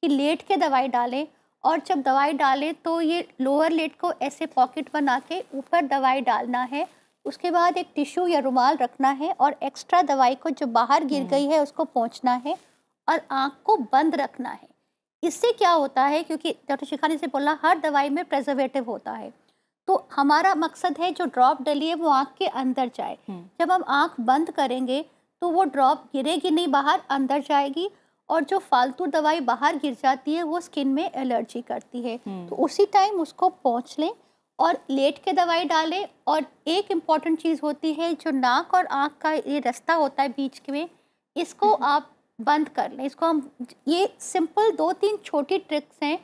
कि लेट के दवाई डालें और जब दवाई डालें तो ये लोअर लेट को ऐसे पॉकेट बना के ऊपर दवाई डालना है उसके बाद एक टिश्यू या रुमाल रखना है और एक्स्ट्रा दवाई को जो बाहर गिर हम्म। गई है उसको पहुँचना है और आँख को बंद रखना है इससे क्या होता है क्योंकि डॉक्टर शिखा ने से बोला हर दवाई में प्रजर्वेटिव होता है तो हमारा मकसद है जो ड्रॉप डली है वो आँख के अंदर जाए हम्म। जब हम आँख बंद करेंगे तो वो ड्रॉप गिरेगी नहीं बाहर अंदर जाएगी और जो फालतू दवाई बाहर गिर जाती है वो स्किन में एलर्जी करती है हम्म। तो उसी टाइम उसको पहुँच लें और लेट के दवाई डालें और एक इम्पॉर्टेंट चीज़ होती है जो नाक और आँख का ये रास्ता होता है बीच में इसको हम्म। आप बंद कर लें इसको हम ये सिंपल दो तीन छोटी ट्रिक्स हैं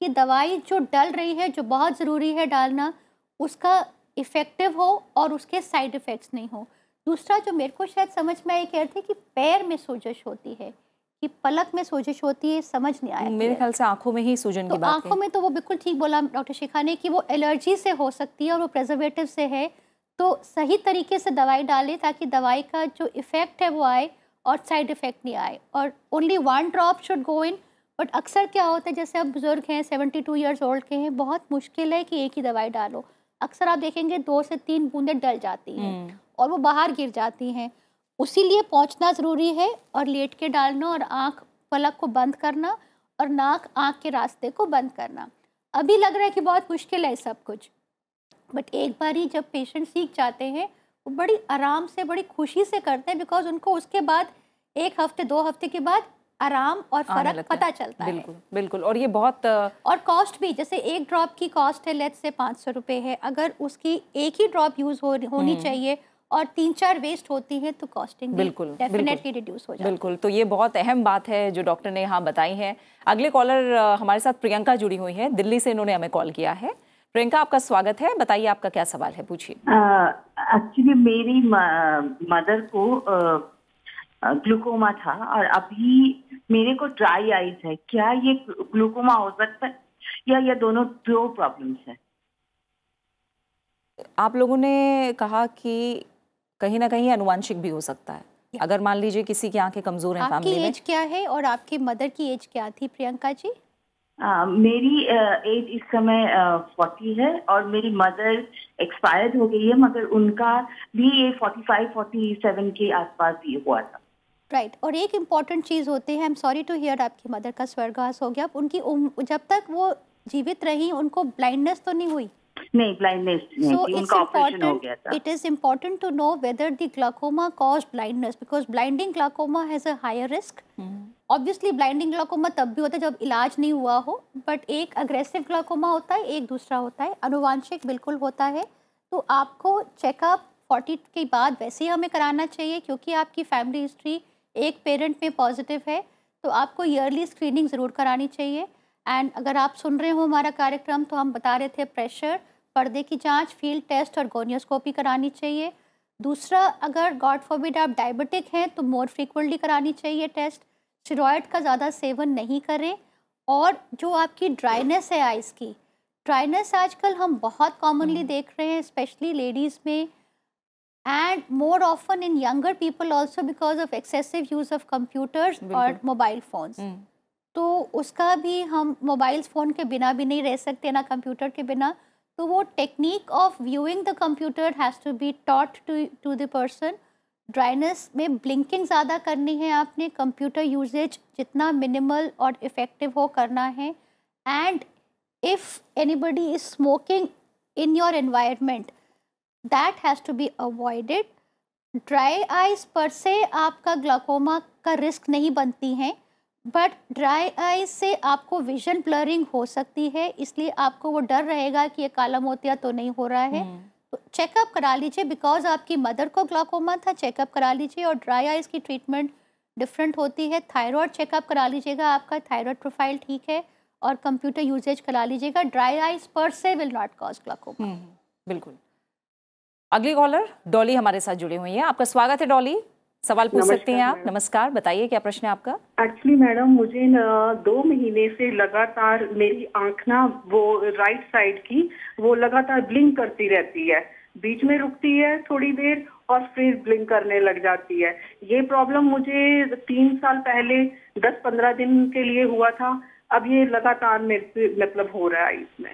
कि दवाई जो डल रही है जो बहुत ज़रूरी है डालना उसका इफ़ेक्टिव हो और उसके साइड इफ़ेक्ट्स नहीं हो दूसरा जो मेरे को शायद समझ में आई कह रही थी कि पैर में सोजश होती है कि पलक में सोजिश होती है समझ नहीं आया मेरे ख्याल से आंखों में ही सूजन तो की बात आंखों में तो वो बिल्कुल ठीक बोला डॉक्टर शिखा ने कि वो एलर्जी से हो सकती है और वो प्रजर्वेटिव से है तो सही तरीके से दवाई डालें ताकि दवाई का जो इफ़ेक्ट है वो आए और साइड इफ़ेक्ट नहीं आए और only one drop should go in but अक्सर क्या होता है जैसे अब बुज़ुर्ग हैं सेवेंटी टू ईयर्स ओल्ड के हैं बहुत मुश्किल है कि एक ही दवाई डालो अक्सर आप देखेंगे दो से तीन बूंदे डल जाती हैं हम्म। और वो बाहर गिर जाती हैं उसी लिए पहुँचना ज़रूरी है और लेट के डालना और आँख पलक को बंद करना और नाक आँख के रास्ते को बंद करना अभी लग रहा है कि बहुत मुश्किल है सब कुछ बट एक बार ही जब पेशेंट सीख जाते हैं वो बड़ी आराम से बड़ी खुशी से करते हैं बिकॉज उनको उसके बाद एक हफ्ते दो हफ्ते के बाद आराम और फर्क पता चलता बिल्कुल, है बिल्कुल बिल्कुल और ये बहुत और कॉस्ट भी जैसे एक ड्रॉप की कॉस्ट है लेट से पाँच सौ रुपये है अगर उसकी एक ही ड्रॉप यूज हो, होनी हम्म। चाहिए और तीन चार वेस्ट होती तो है तो कॉस्टिंग बिल्कुल डेफिनेटली रिड्यूस हो जाए बिल्कुल तो ये बहुत अहम बात है जो डॉक्टर ने यहाँ बताई है अगले कॉलर हमारे साथ प्रियंका जुड़ी हुई है दिल्ली से इन्होंने हमें कॉल किया है प्रियंका आपका स्वागत है बताइए आपका क्या सवाल है पूछिए एक्चुअली मेरी मदर को ग्लूकोमा था और अभी मेरे को ड्राई आईज है क्या ये ग्लूकोमा हो सकता है या ये दोनों दो प्रॉब्लम्स है आप लोगों ने कहा कि कहीं ना कहीं अनुवांशिक भी हो सकता है अगर मान लीजिए किसी की आंखें कमजोर हैं फैमिली में एज क्या है और आपके मदर की एज क्या थी प्रियंका जी आ, मेरी एज इस समय फोर्टी है और मेरी मदर एक्सपायर्ड हो गई है मगर उनका भी ये फोर्टी फाइव फोर्टी सेवन के आसपास ही हुआ था राइट right. और एक इम्पॉर्टेंट चीज़ होती है I am sorry to hear आपकी मदर का स्वर्गवास हो गया उनकी उम्र जब तक वो जीवित रही उनको ब्लाइंडनेस तो नहीं हुई नहीं blindness so it's important it is important to know whether the glaucoma cause blindness because blinding glaucoma has a higher risk obviously blinding glaucoma तब भी होता है जब इलाज नहीं हुआ हो बट एक अग्रेसिव ग्लाकोमा होता है एक दूसरा होता है अनुवांशिक बिल्कुल होता है तो आपको चेकअप फोर्टी के बाद वैसे ही हमें कराना चाहिए क्योंकि आपकी फैमिली हिस्ट्री एक पेरेंट में पॉजिटिव है तो आपको ईयरली स्क्रीनिंग ज़रूर करानी चाहिए एंड अगर आप सुन रहे हो हमारा कार्यक्रम तो हम बता रहे थे प्रेशर पर्दे की जांच फील्ड टेस्ट और गोनियोस्कोपी करानी चाहिए दूसरा अगर गॉड फॉरबिड आप डायबिटिक हैं तो मोर फ्रीक्वेंटली करानी चाहिए टेस्ट स्टेरॉयड का ज़्यादा सेवन नहीं करें और जो आपकी ड्राइनेस है आइज़ की ड्राइनेस आजकल हम बहुत कॉमनली हम्म। देख रहे हैं स्पेशली लेडीज़ में and more often in younger people also because of excessive use of computers और mobile phones. हम्म। तो उसका भी हम मोबाइल फ़ोन के बिना भी नहीं रह सकते ना कंप्यूटर के बिना तो वो technique of viewing the computer has to be taught to to the person dryness में ब्लिंकिंग ज़्यादा करनी है आपने कंप्यूटर यूजेज जितना मिनिमल और इफ़ेक्टिव हो करना है and if anybody is smoking in your environment that has to be avoided dry eyes per se आपका ग्लाकोमा का रिस्क नहीं बनती हैं बट ड्राई आइज से आपको विजन ब्लरिंग हो सकती है इसलिए आपको वो डर रहेगा कि ये काला मोतिया तो नहीं हो रहा है हम्म। तो चेकअप करा लीजिए बिकॉज आपकी मदर को ग्लाकोमा था चेकअप करा लीजिए और ड्राई आइज की ट्रीटमेंट डिफरेंट होती है थायराइड चेकअप करा लीजिएगा आपका थायराइड प्रोफाइल ठीक है और कंप्यूटर यूजेज करा लीजिएगा ड्राई आइज पर से विल नॉट कॉज ग्लाकोमा बिल्कुल अगली कॉलर डॉली हमारे साथ जुड़ी हुई है आपका स्वागत है डॉली सवाल पूछ सकते हैं आप नमस्कार बताइए क्या प्रश्न है आपका एक्चुअली मैडम मुझे न दो महीने से लगातार मेरी आंख ना वो राइट साइड की वो लगातार ब्लिंक करती रहती है बीच में रुकती है थोड़ी देर और फिर ब्लिंक करने लग जाती है ये प्रॉब्लम मुझे तीन साल पहले दस पंद्रह दिन के लिए हुआ था अब ये लगातार मेरे से मतलब हो रहा है इसमें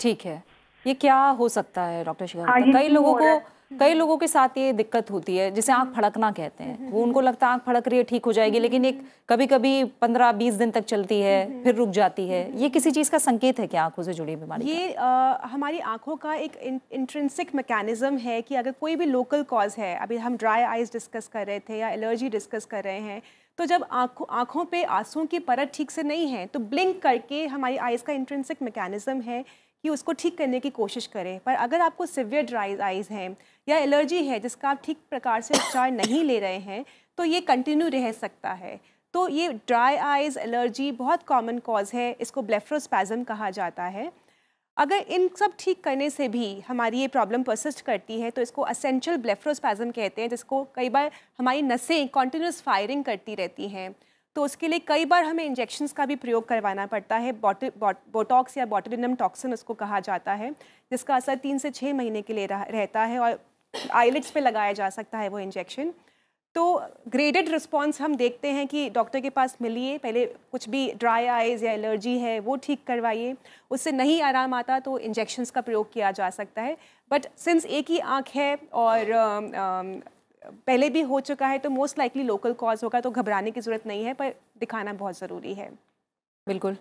ठीक है ये क्या हो सकता है डॉक्टर शिखर हाँ, तो कई लोगों को कई लोगों के साथ ये दिक्कत होती है जिसे आँख फड़कना कहते हैं वो उनको लगता है आँख फड़क रही है ठीक हो जाएगी लेकिन एक कभी कभी पंद्रह बीस दिन तक चलती है फिर रुक जाती है ये किसी चीज़ का संकेत है क्या आंखों से जुड़ी बीमारी ये आ, हमारी आंखों का एक इंट्रेंसिक मैकेनिज्म है कि अगर कोई भी लोकल कॉज है अभी हम ड्राई आइज डिस्कस कर रहे थे या एलर्जी डिस्कस कर रहे हैं तो जब आंखों आँखों पे आंसुओं की परत ठीक से नहीं है तो ब्लिंक करके हमारी आइज़ का इंट्रेंसिक मैकेनिज्म है कि उसको ठीक करने की कोशिश करें पर अगर आपको सिवियर ड्राई आइज हैं या एलर्जी है जिसका आप ठीक प्रकार से उपचार नहीं ले रहे हैं तो ये कंटिन्यू रह सकता है तो ये ड्राई आइज एलर्जी बहुत कॉमन कॉज है इसको ब्लेफ्रोस्पैज़म कहा जाता है अगर इन सब ठीक करने से भी हमारी ये प्रॉब्लम परसिस्ट करती है तो इसको असेंशियल ब्लेफ्रोस्पैज़म कहते हैं जिसको कई बार हमारी नसें कॉन्टीन्यूस फायरिंग करती रहती हैं तो उसके लिए कई बार हमें इंजेक्शन्स का भी प्रयोग करवाना पड़ता है बोट, बोटॉक्स या बॉटरिनम टॉक्सिन उसको कहा जाता है जिसका असर तीन से छः महीने के लिए रह, रहता है और आईलेट्स पे लगाया जा सकता है वो इंजेक्शन तो ग्रेडेड रिस्पॉन्स हम देखते हैं कि डॉक्टर के पास मिलिए पहले कुछ भी ड्राई आइज़ या एलर्जी है वो ठीक करवाइए उससे नहीं आराम आता तो इंजेक्शन्स का प्रयोग किया जा सकता है बट सिंस एक ही आँख है और um, um, पहले भी हो चुका है तो मोस्ट लाइकली लोकल कॉज होगा तो घबराने की ज़रूरत नहीं है पर दिखाना बहुत ज़रूरी है बिल्कुल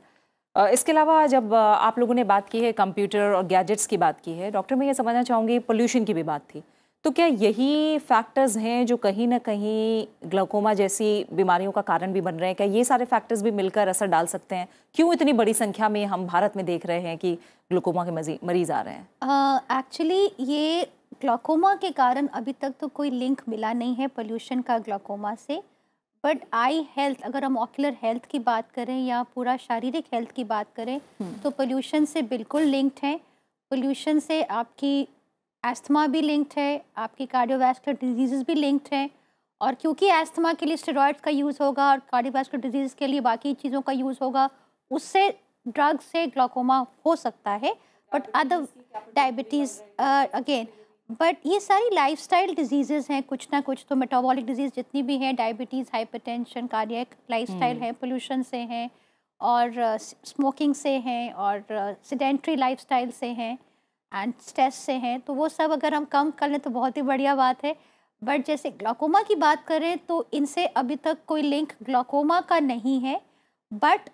इसके अलावा जब आप लोगों ने बात की है कंप्यूटर और गैजेट्स की बात की है डॉक्टर मैं ये समझना चाहूँगी पोल्यूशन की भी बात थी तो क्या यही फैक्टर्स हैं जो कहीं ना कहीं ग्लकोमा जैसी बीमारियों का कारण भी बन रहे हैं क्या ये सारे फैक्टर्स भी मिलकर असर डाल सकते हैं क्यों इतनी बड़ी संख्या में हम भारत में देख रहे हैं कि ग्लूकोमा के मरीज आ रहे हैं एक्चुअली uh, ये ग्लाकोमा के कारण अभी तक तो कोई लिंक मिला नहीं है पोल्यूशन का ग्लाकोमा से बट आई हेल्थ अगर हम ऑक्यूलर हेल्थ की बात करें या पूरा शारीरिक हेल्थ की बात करें हम्म। तो पोल्यूशन से बिल्कुल लिंक्ड है पोल्यूशन से आपकी एस्थमा भी लिंक्ड है आपकी कार्डियोवैस्कुलर डिजीज़ भी लिंक्ड हैं और क्योंकि एस्थमा के लिए स्टेरॉयड्स का यूज़ होगा और कार्डियोवैस्कुलर डिजीज़ के लिए बाकी चीज़ों का यूज़ होगा उससे ड्रग्स से ग्लाकोमा हो सकता है but other diabetes again but ये सारी लाइफ स्टाइल डिजीज़ेज हैं कुछ ना कुछ तो मेटाबॉलिक डिजीज़ जितनी भी हैं diabetes hypertension cardiac style है पोल्यूशन से हैं और स्मोकिंग uh, से हैं और सिडेंट्री uh, स्टाइल से हैं एंड स्ट्रेस से हैं तो वो सब अगर हम कम कर लें तो बहुत ही बढ़िया बात है बट जैसे ग्लाकोमा की बात करें तो इनसे अभी तक कोई लिंक ग्लाकोमा का नहीं है बट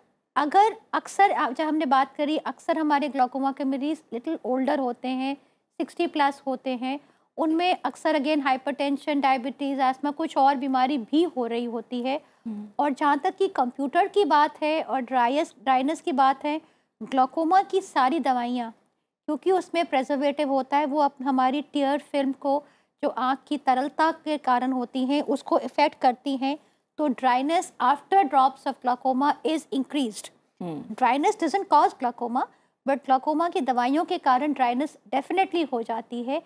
अगर अक्सर जब हमने बात करी अक्सर हमारे ग्लाकोमा के मरीज़ लिटिल ओल्डर होते हैं सिक्सटी प्लस होते हैं उनमें अक्सर अगेन हाइपरटेंशन डायबिटीज़ आसमा कुछ और बीमारी भी हो रही होती है हम्म। और जहाँ तक कि कंप्यूटर की बात है और ड्राइस ड्राइनेस की बात है ग्लोकोमा की सारी दवाइयाँ क्योंकि उसमें प्रजर्वेटिव होता है वो अप हमारी टीयर फिल्म को जो आँख की तरलता के कारण होती हैं उसको इफ़ेक्ट करती हैं तो dryness after drops of glaucoma is increase हम्म। Dryness doesn't cause glaucoma but glaucoma की दवाइयों के कारण ड्राइनेस डेफिनेटली हो जाती है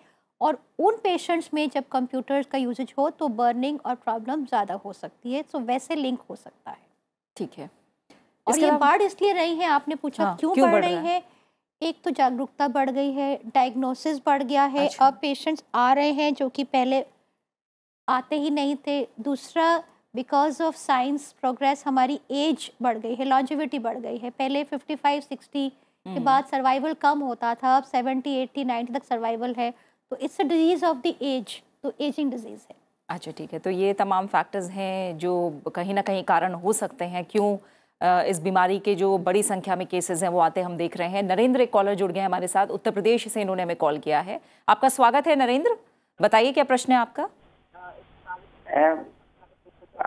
और उन पेशेंट्स में जब कंप्यूटर्स का यूजेज हो तो बर्निंग और प्रॉब्लम ज़्यादा हो सकती है सो तो वैसे लिंक हो सकता है ठीक है और ये बाढ़ इसलिए रही है आपने पूछा हाँ, क्यों, क्यों बढ़, रही है एक तो जागरूकता बढ़ गई है डायग्नोसिस बढ़ गया है अच्छा। अब पेशेंट्स आ रहे हैं जो कि पहले आते ही नहीं थे दूसरा बिकॉज ऑफ साइंस प्रोग्रेस हमारी एज बढ़ गई है लॉन्जिविटी बढ़ गई है पहले फिफ्टी फाइव सिक्सटी के हम्म। बाद सर्वाइवल कम होता था अब सेवेंटी एट्टी नाइन्टी तक सर्वाइवल है तो it's a disease of the age तो एजिंग डिजीज़ है अच्छा ठीक है तो ये तमाम फैक्टर्स हैं जो कहीं ना कहीं कारण हो सकते हैं क्यों इस बीमारी के जो बड़ी संख्या में केसेस हैं वो आते हम देख रहे हैं नरेंद्र एक कॉलर जुड़ गए हैं हमारे साथ उत्तर प्रदेश से इन्होंने हमें कॉल किया है आपका स्वागत है नरेंद्र बताइए क्या प्रश्न है आपका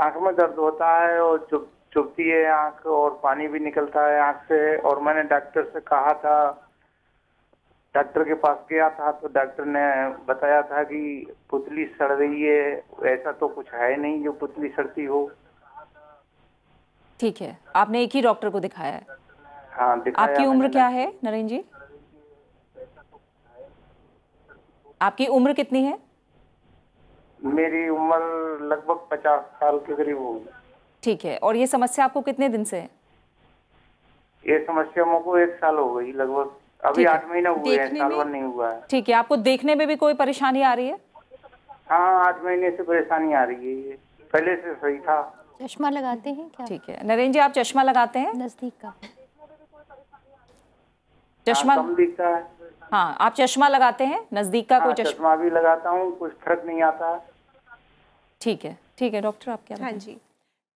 आँख में दर्द होता है और जो चुभती है आंख और पानी भी निकलता है आंख से और मैंने डॉक्टर से कहा था डॉक्टर के पास गया था तो डॉक्टर ने बताया था कि पुतली सड़ रही है ऐसा तो कुछ है नहीं जो पुतली सड़ती हो ठीक है आपने एक ही डॉक्टर को दिखाया है हाँ दिखाया आपकी उम्र क्या है नरेंद्र जी आपकी उम्र कितनी है मेरी उम्र लगभग पचास साल के करीब होगी ठीक है और ये समस्या आपको कितने दिन से है ये समस्या मुझको एक साल हो गई लगभग अभी आठ महीना हुए हैं साल भर नहीं हुआ है ठीक है आपको देखने में भी कोई परेशानी आ रही है हाँ आठ महीने से परेशानी आ रही है पहले से सही था चश्मा लगाते हैं क्या ठीक है नरेंद्र जी आप चश्मा लगाते हैं नजदीक का चश्मा हाँ, दिखता है हाँ आप चश्मा लगाते हैं नजदीक का कोई हाँ, चश्मा भी लगाता हूँ कुछ फर्क नहीं आता ठीक है ठीक है डॉक्टर आप क्या हाँ जी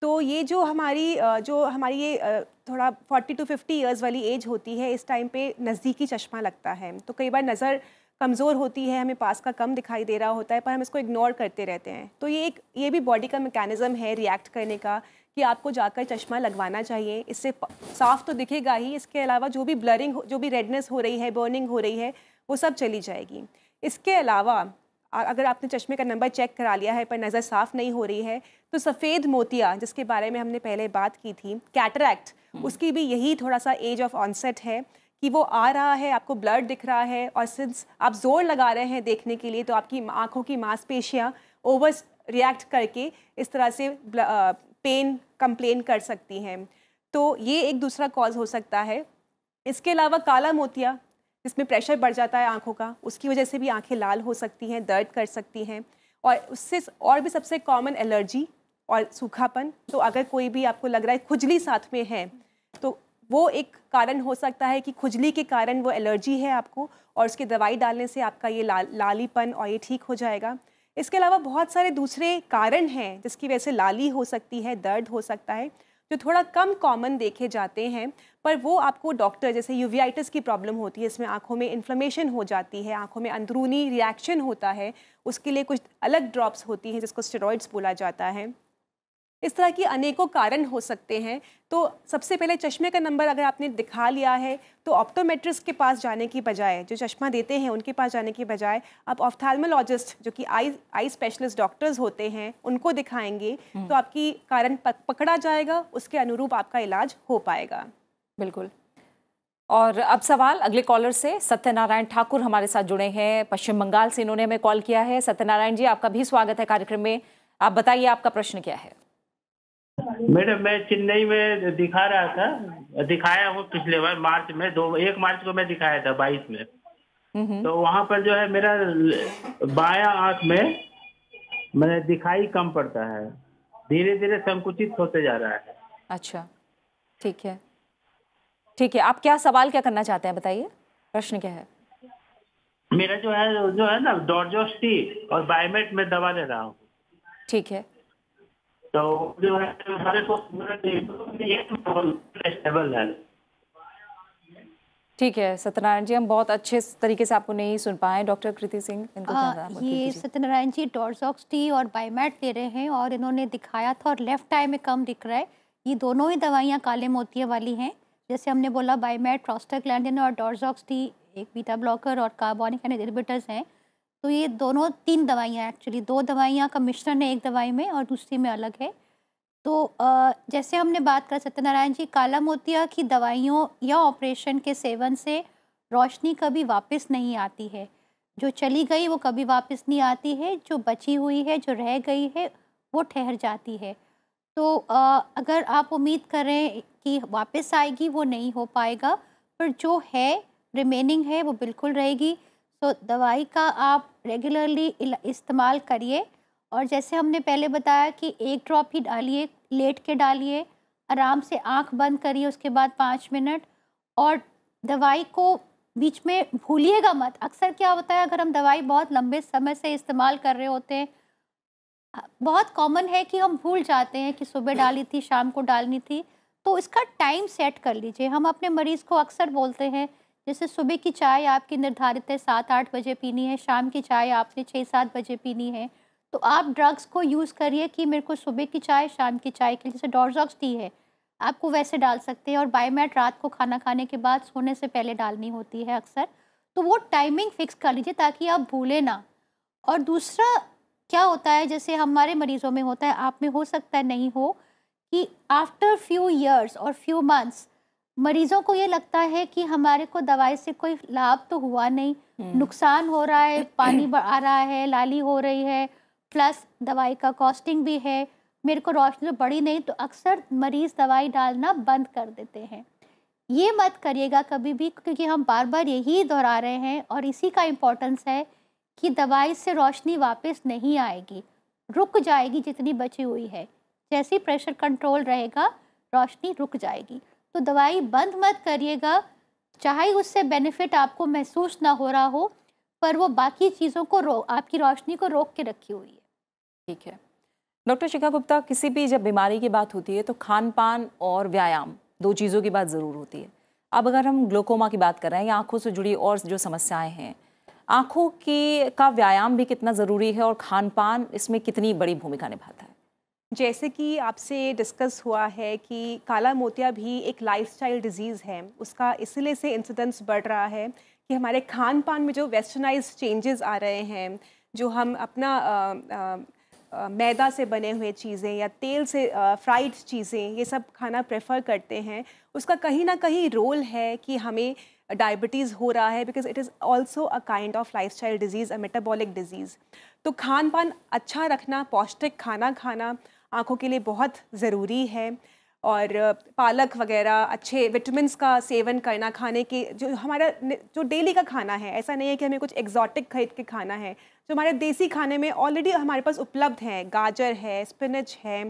तो ये जो हमारी जो हमारी ये थोड़ा 40 टू 50 इयर्स वाली एज होती है इस टाइम पे नज़दीकी चश्मा लगता है तो कई बार नज़र कमज़ोर होती है हमें पास का कम दिखाई दे रहा होता है पर हम इसको इग्नोर करते रहते हैं तो ये एक ये भी बॉडी का मेकेनिज़्म है रिएक्ट करने का कि आपको जाकर चश्मा लगवाना चाहिए इससे साफ तो दिखेगा ही इसके अलावा जो भी ब्लरिंग जो भी रेडनेस हो रही है बर्निंग हो रही है वो सब चली जाएगी इसके अलावा अगर आपने चश्मे का नंबर चेक करा लिया है पर नज़र साफ नहीं हो रही है तो सफ़ेद मोतिया जिसके बारे में हमने पहले बात की थी कैटरैक्ट हम्म। उसकी भी यही थोड़ा सा एज ऑफ ऑनसेट है कि वो आ रहा है आपको ब्लड दिख रहा है और सिंस आप जोर लगा रहे हैं देखने के लिए तो आपकी आँखों की मांसपेशियाँ ओवर रिएक्ट करके इस तरह से पेन कंप्लेन कर सकती हैं तो ये एक दूसरा कॉज हो सकता है इसके अलावा काला मोतिया इसमें प्रेशर बढ़ जाता है आँखों का उसकी वजह से भी आँखें लाल हो सकती हैं दर्द कर सकती हैं और उससे और भी सबसे कॉमन एलर्जी और सूखापन तो अगर कोई भी आपको लग रहा है खुजली साथ में है तो वो एक कारण हो सकता है कि खुजली के कारण वो एलर्जी है आपको और उसकी दवाई डालने से आपका ये लाल लालीपन और ये ठीक हो जाएगा इसके अलावा बहुत सारे दूसरे कारण हैं जिसकी वजह से लाली हो सकती है दर्द हो सकता है जो थोड़ा कम कॉमन देखे जाते हैं पर वो आपको डॉक्टर जैसे यूवियाइटिस की प्रॉब्लम होती है इसमें आँखों में इन्फ्लमेशन हो जाती है आँखों में अंदरूनी रिएक्शन होता है उसके लिए कुछ अलग ड्रॉप्स होती हैं जिसको स्टेरॉइड्स बोला जाता है इस तरह की अनेकों कारण हो सकते हैं तो सबसे पहले चश्मे का नंबर अगर आपने दिखा लिया है तो ऑप्टोमेट्रिस्ट के पास जाने की बजाय जो चश्मा देते हैं उनके पास जाने की बजाय आप ऑफ्थाल्मोलॉजिस्ट जो कि आई आई स्पेशलिस्ट डॉक्टर्स होते हैं उनको दिखाएंगे हम्म। तो आपकी कारण पकड़ा जाएगा उसके अनुरूप आपका इलाज हो पाएगा बिल्कुल और अब सवाल अगले कॉलर से सत्यनारायण ठाकुर हमारे साथ जुड़े हैं पश्चिम बंगाल से इन्होंने हमें कॉल किया है सत्यनारायण जी आपका भी स्वागत है कार्यक्रम में आप बताइए आपका प्रश्न क्या है मैडम मैं चेन्नई में दिखा रहा था दिखाया हूँ पिछले बार मार्च में दो एक मार्च को मैं दिखाया था बाईस में तो वहाँ पर जो है मेरा बाया आंख में मैंने दिखाई कम पड़ता है धीरे धीरे संकुचित होते जा रहा है अच्छा ठीक है ठीक है आप क्या सवाल क्या करना चाहते हैं बताइए प्रश्न क्या है मेरा जो है जो है ना डॉर्जोस्टी और बायोमेट में दवा ले रहा हूँ ठीक है तो जो हमारे तो को तो तो ठीक है सत्यनारायण जी हम बहुत अच्छे तरीके से आपको नहीं सुन पाए डॉक्टर कृति सिंह इनको आ, ये सत्यनारायण जी डॉर्सॉक्स टी और बायोमैट दे रहे हैं और इन्होंने दिखाया था और लेफ्ट आई में कम दिख रहा है ये दोनों ही दवाइयाँ काले मोतिया वाली हैं जैसे हमने बोला बायोमैट प्रोस्टाग्लैंडिन और डॉर्सॉक्स टी एक बीटा ब्लॉकर और कार्बोनिक एंड हैं तो ये दोनों तीन दवाइयाँ एक्चुअली दो दवाइयाँ का मिश्रण है एक दवाई में और दूसरी में अलग है तो जैसे हमने बात कर सत्यनारायण जी काला मोतिया की दवाइयों या ऑपरेशन के सेवन से रोशनी कभी वापस नहीं आती है जो चली गई वो कभी वापस नहीं आती है जो बची हुई है जो रह गई है वो ठहर जाती है तो अगर आप उम्मीद करें कि वापस आएगी वो नहीं हो पाएगा पर जो है रिमेनिंग है वो बिल्कुल रहेगी तो दवाई का आप रेगुलरली इस्तेमाल करिए और जैसे हमने पहले बताया कि एक ड्रॉप ही डालिए लेट के डालिए आराम से आंख बंद करिए उसके बाद पाँच मिनट और दवाई को बीच में भूलिएगा मत अक्सर क्या होता है अगर हम दवाई बहुत लंबे समय से इस्तेमाल कर रहे होते हैं बहुत कॉमन है कि हम भूल जाते हैं कि सुबह डाली थी शाम को डालनी थी तो इसका टाइम सेट कर लीजिए हम अपने मरीज़ को अक्सर बोलते हैं जैसे सुबह की चाय आपकी निर्धारित है सात आठ बजे पीनी है शाम की चाय आपने छः सात बजे पीनी है तो आप ड्रग्स को यूज़ करिए कि मेरे को सुबह की चाय शाम की चाय के लिए जैसे डॉर्जॉक्स टी है आपको वैसे डाल सकते हैं और बायोमेट रात को खाना खाने के बाद सोने से पहले डालनी होती है अक्सर तो वो टाइमिंग फिक्स कर लीजिए ताकि आप भूलें ना और दूसरा क्या होता है जैसे हमारे मरीज़ों में होता है आप में हो सकता है नहीं हो कि आफ्टर फ्यू ईयर्स और फ्यू मंथ्स मरीजों को ये लगता है कि हमारे को दवाई से कोई लाभ तो हुआ नहीं हम्म। नुकसान हो रहा है पानी आ रहा है लाली हो रही है प्लस दवाई का कॉस्टिंग भी है मेरे को रोशनी तो बढ़ी नहीं तो अक्सर मरीज़ दवाई डालना बंद कर देते हैं ये मत करिएगा कभी भी क्योंकि हम बार बार यही दोहरा रहे हैं और इसी का इम्पोर्टेंस है कि दवाई से रोशनी वापस नहीं आएगी रुक जाएगी जितनी बची हुई है जैसे प्रेशर कंट्रोल रहेगा रोशनी रुक जाएगी तो दवाई बंद मत करिएगा चाहे उससे बेनिफिट आपको महसूस ना हो रहा हो पर वो बाकी चीज़ों को रो आपकी रोशनी को रोक के रखी हुई है ठीक है डॉक्टर शिखा गुप्ता किसी भी जब बीमारी की बात होती है तो खान पान और व्यायाम दो चीज़ों की बात ज़रूर होती है अब अगर हम ग्लोकोमा की बात कर रहे हैं या आँखों से जुड़ी और जो समस्याएं हैं आँखों की का व्यायाम भी कितना ज़रूरी है और खान पान इसमें कितनी बड़ी भूमिका निभाता है जैसे कि आपसे डिस्कस हुआ है कि काला मोतिया भी एक लाइफस्टाइल डिजीज़ है उसका इसलिए से इंसिडेंस बढ़ रहा है कि हमारे खान पान में जो वेस्टर्नाइज चेंजेस आ रहे हैं जो हम अपना आ, आ, आ, मैदा से बने हुए चीज़ें या तेल से फ्राइड चीज़ें ये सब खाना प्रेफर करते हैं उसका कहीं ना कहीं रोल है कि हमें डायबिटीज़ हो रहा है because it is also a kind of lifestyle disease a metabolic disease तो खान पान अच्छा रखना पौष्टिक खाना खाना आँखों के लिए बहुत ज़रूरी है और पालक वगैरह अच्छे विटामिन का सेवन करना खाने के जो हमारा जो डेली का खाना है ऐसा नहीं है कि हमें कुछ एग्जॉटिक खरीद के खाना है जो हमारे देसी खाने में ऑलरेडी हमारे पास उपलब्ध है गाजर है स्पिनच है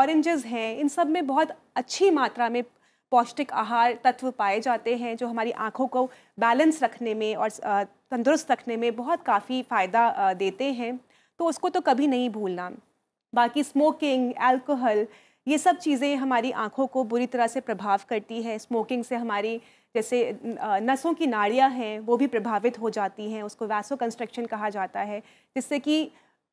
ऑरेंजेस हैं इन सब में बहुत अच्छी मात्रा में पौष्टिक आहार तत्व पाए जाते हैं जो हमारी आँखों को बैलेंस रखने में और तंदुरुस्त रखने में बहुत काफ़ी फ़ायदा देते हैं तो उसको तो कभी नहीं भूलना बाकी स्मोकिंग अल्कोहल ये सब चीज़ें हमारी आँखों को बुरी तरह से प्रभाव करती है स्मोकिंग से हमारी जैसे नसों की नाड़ियाँ हैं वो भी प्रभावित हो जाती हैं उसको वैसो कंस्ट्रक्शन कहा जाता है जिससे कि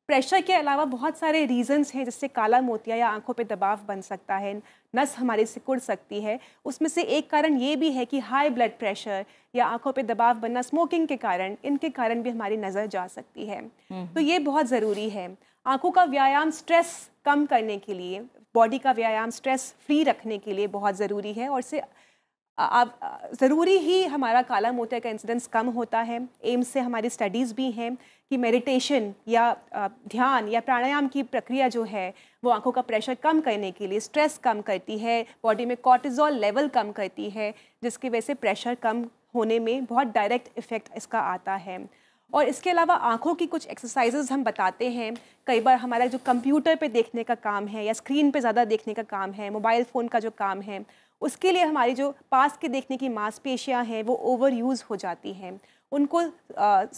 प्रेशर के अलावा बहुत सारे रीजंस हैं जिससे काला मोतिया या आंखों पे दबाव बन सकता है नस हमारी सिकुड़ सकती है उसमें से एक कारण ये भी है कि हाई ब्लड प्रेशर या आंखों पे दबाव बनना स्मोकिंग के कारण इनके कारण भी हमारी नज़र जा सकती है हम्म। तो ये बहुत ज़रूरी है आंखों का व्यायाम स्ट्रेस कम करने के लिए बॉडी का व्यायाम स्ट्रेस फ्री रखने के लिए बहुत ज़रूरी है और से आप ज़रूरी ही हमारा काला मोतिया का इंसिडेंस कम होता है एम्स से हमारी स्टडीज़ भी हैं कि मेडिटेशन या ध्यान या प्राणायाम की प्रक्रिया जो है वो आंखों का प्रेशर कम करने के लिए स्ट्रेस कम करती है बॉडी में कॉर्टिजॉल लेवल कम करती है जिसकी वजह से प्रेशर कम होने में बहुत डायरेक्ट इफ़ेक्ट इसका आता है और इसके अलावा आँखों की कुछ एक्सरसाइजेज हम बताते हैं कई बार हमारा जो कंप्यूटर पे देखने का काम है या स्क्रीन पे ज़्यादा देखने का काम है मोबाइल फ़ोन का जो काम है उसके लिए हमारी जो पास के देखने की मांसपेशियाँ हैं वो ओवर यूज़ हो जाती हैं उनको